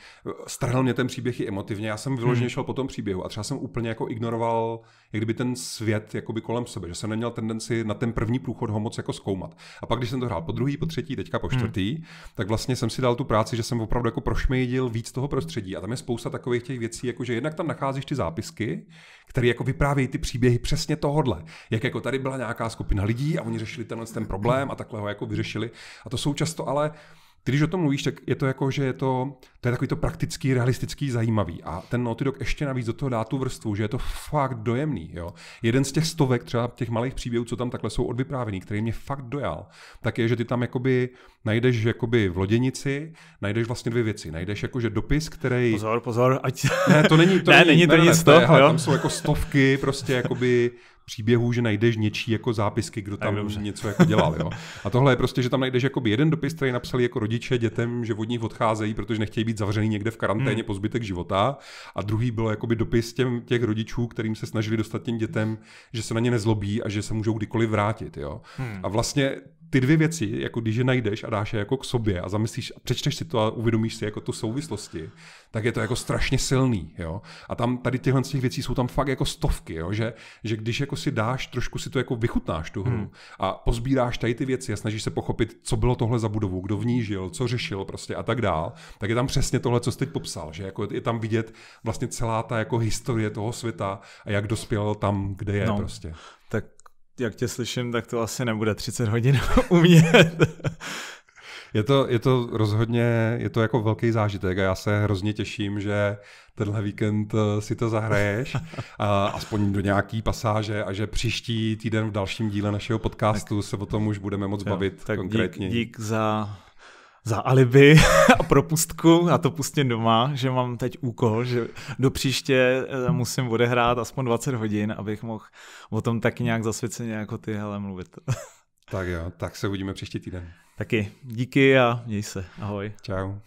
strhl mě ten příběh i emotivně, já jsem vyloženě hmm. šel po tom příběhu a třeba jsem úplně jako ignoroval, jak kdyby ten svět jakoby kolem sebe, že jsem neměl tendenci na ten první průchod ho moc jako zkoumat. A pak, když jsem to hrál po druhý, po třetí, teďka po hmm. čtvrtý, hmm. tak vlastně jsem si dal tu práci, že jsem opravdu jako prošmejdil víc toho prostředí. A tam je spousta takových těch věcí, jako že jednak tam nacházíš ty zápisky, který jako vyprávějí ty příběhy přesně tohodle. Jak jako tady byla nějaká skupina lidí a oni řešili tenhle ten problém a takhle ho jako vyřešili. A to jsou často ale uh, když o tom mluvíš, tak je to jako, že je to, to je takový to praktický, realistický, zajímavý. A ten Naughty Dog ještě navíc do toho dá tu vrstvu, že je to fakt dojemný. Jo. Jeden z těch stovek třeba těch malých příběhů, co tam takhle jsou odvyprávěný, který mě fakt dojal, tak je, že ty tam jakoby najdeš jakoby v loděnici, najdeš vlastně dvě věci. Najdeš jakože dopis, který... Pozor, pozor, ať... Ne, to není to. ne, není, není to ne, nic ne, to, je, tam jsou jako stovky prostě jakoby příběhů, že najdeš něčí jako zápisky, kdo tam Aj, něco jako dělal. Jo? A tohle je prostě, že tam najdeš jakoby jeden dopis, který napsali jako rodiče dětem, že od nich odcházejí, protože nechtějí být zavřený někde v karanténě hmm. po zbytek života. A druhý byl jakoby dopis těm, těch rodičů, kterým se snažili dostat těm dětem, že se na ně nezlobí a že se můžou kdykoliv vrátit. Jo? Hmm. A vlastně ty dvě věci, jako když je najdeš a dáš je jako k sobě a zamyslíš a přečteš si to a uvědomíš si jako tu souvislosti, tak je to jako strašně silný, jo. A tam tady z těch věcí jsou tam fakt jako stovky, jo, že, že když jako si dáš, trošku si to jako vychutnáš tu hru hmm. a pozbíráš tady ty věci a snažíš se pochopit, co bylo tohle za budovu, kdo v ní žil, co řešil prostě a tak dál, tak je tam přesně tohle, co jsi teď popsal, že jako je tam vidět vlastně celá ta jako historie toho světa a jak dospěl tam, kde je no. prostě jak tě slyším, tak to asi nebude 30 hodin umět. je to, je to rozhodně, je to jako velký zážitek a já se hrozně těším, že tenhle víkend eh, si to zahraješ, a aspoň do nějaký pasáže a že příští týden v dalším díle našeho podcastu tak, se o tom už budeme moc jo, bavit tak konkrétně. Dík, dík za za alibi a propustku a to pustím doma, že mám teď úkol, že do příště eh, musím odehrát aspoň 20 hodin, abych mohl o tom taky nějak zasvěceně jako ty hele mluvit. Tak jo, tak se uvidíme příští týden. Taky. Díky a měj se. Ahoj. Čau.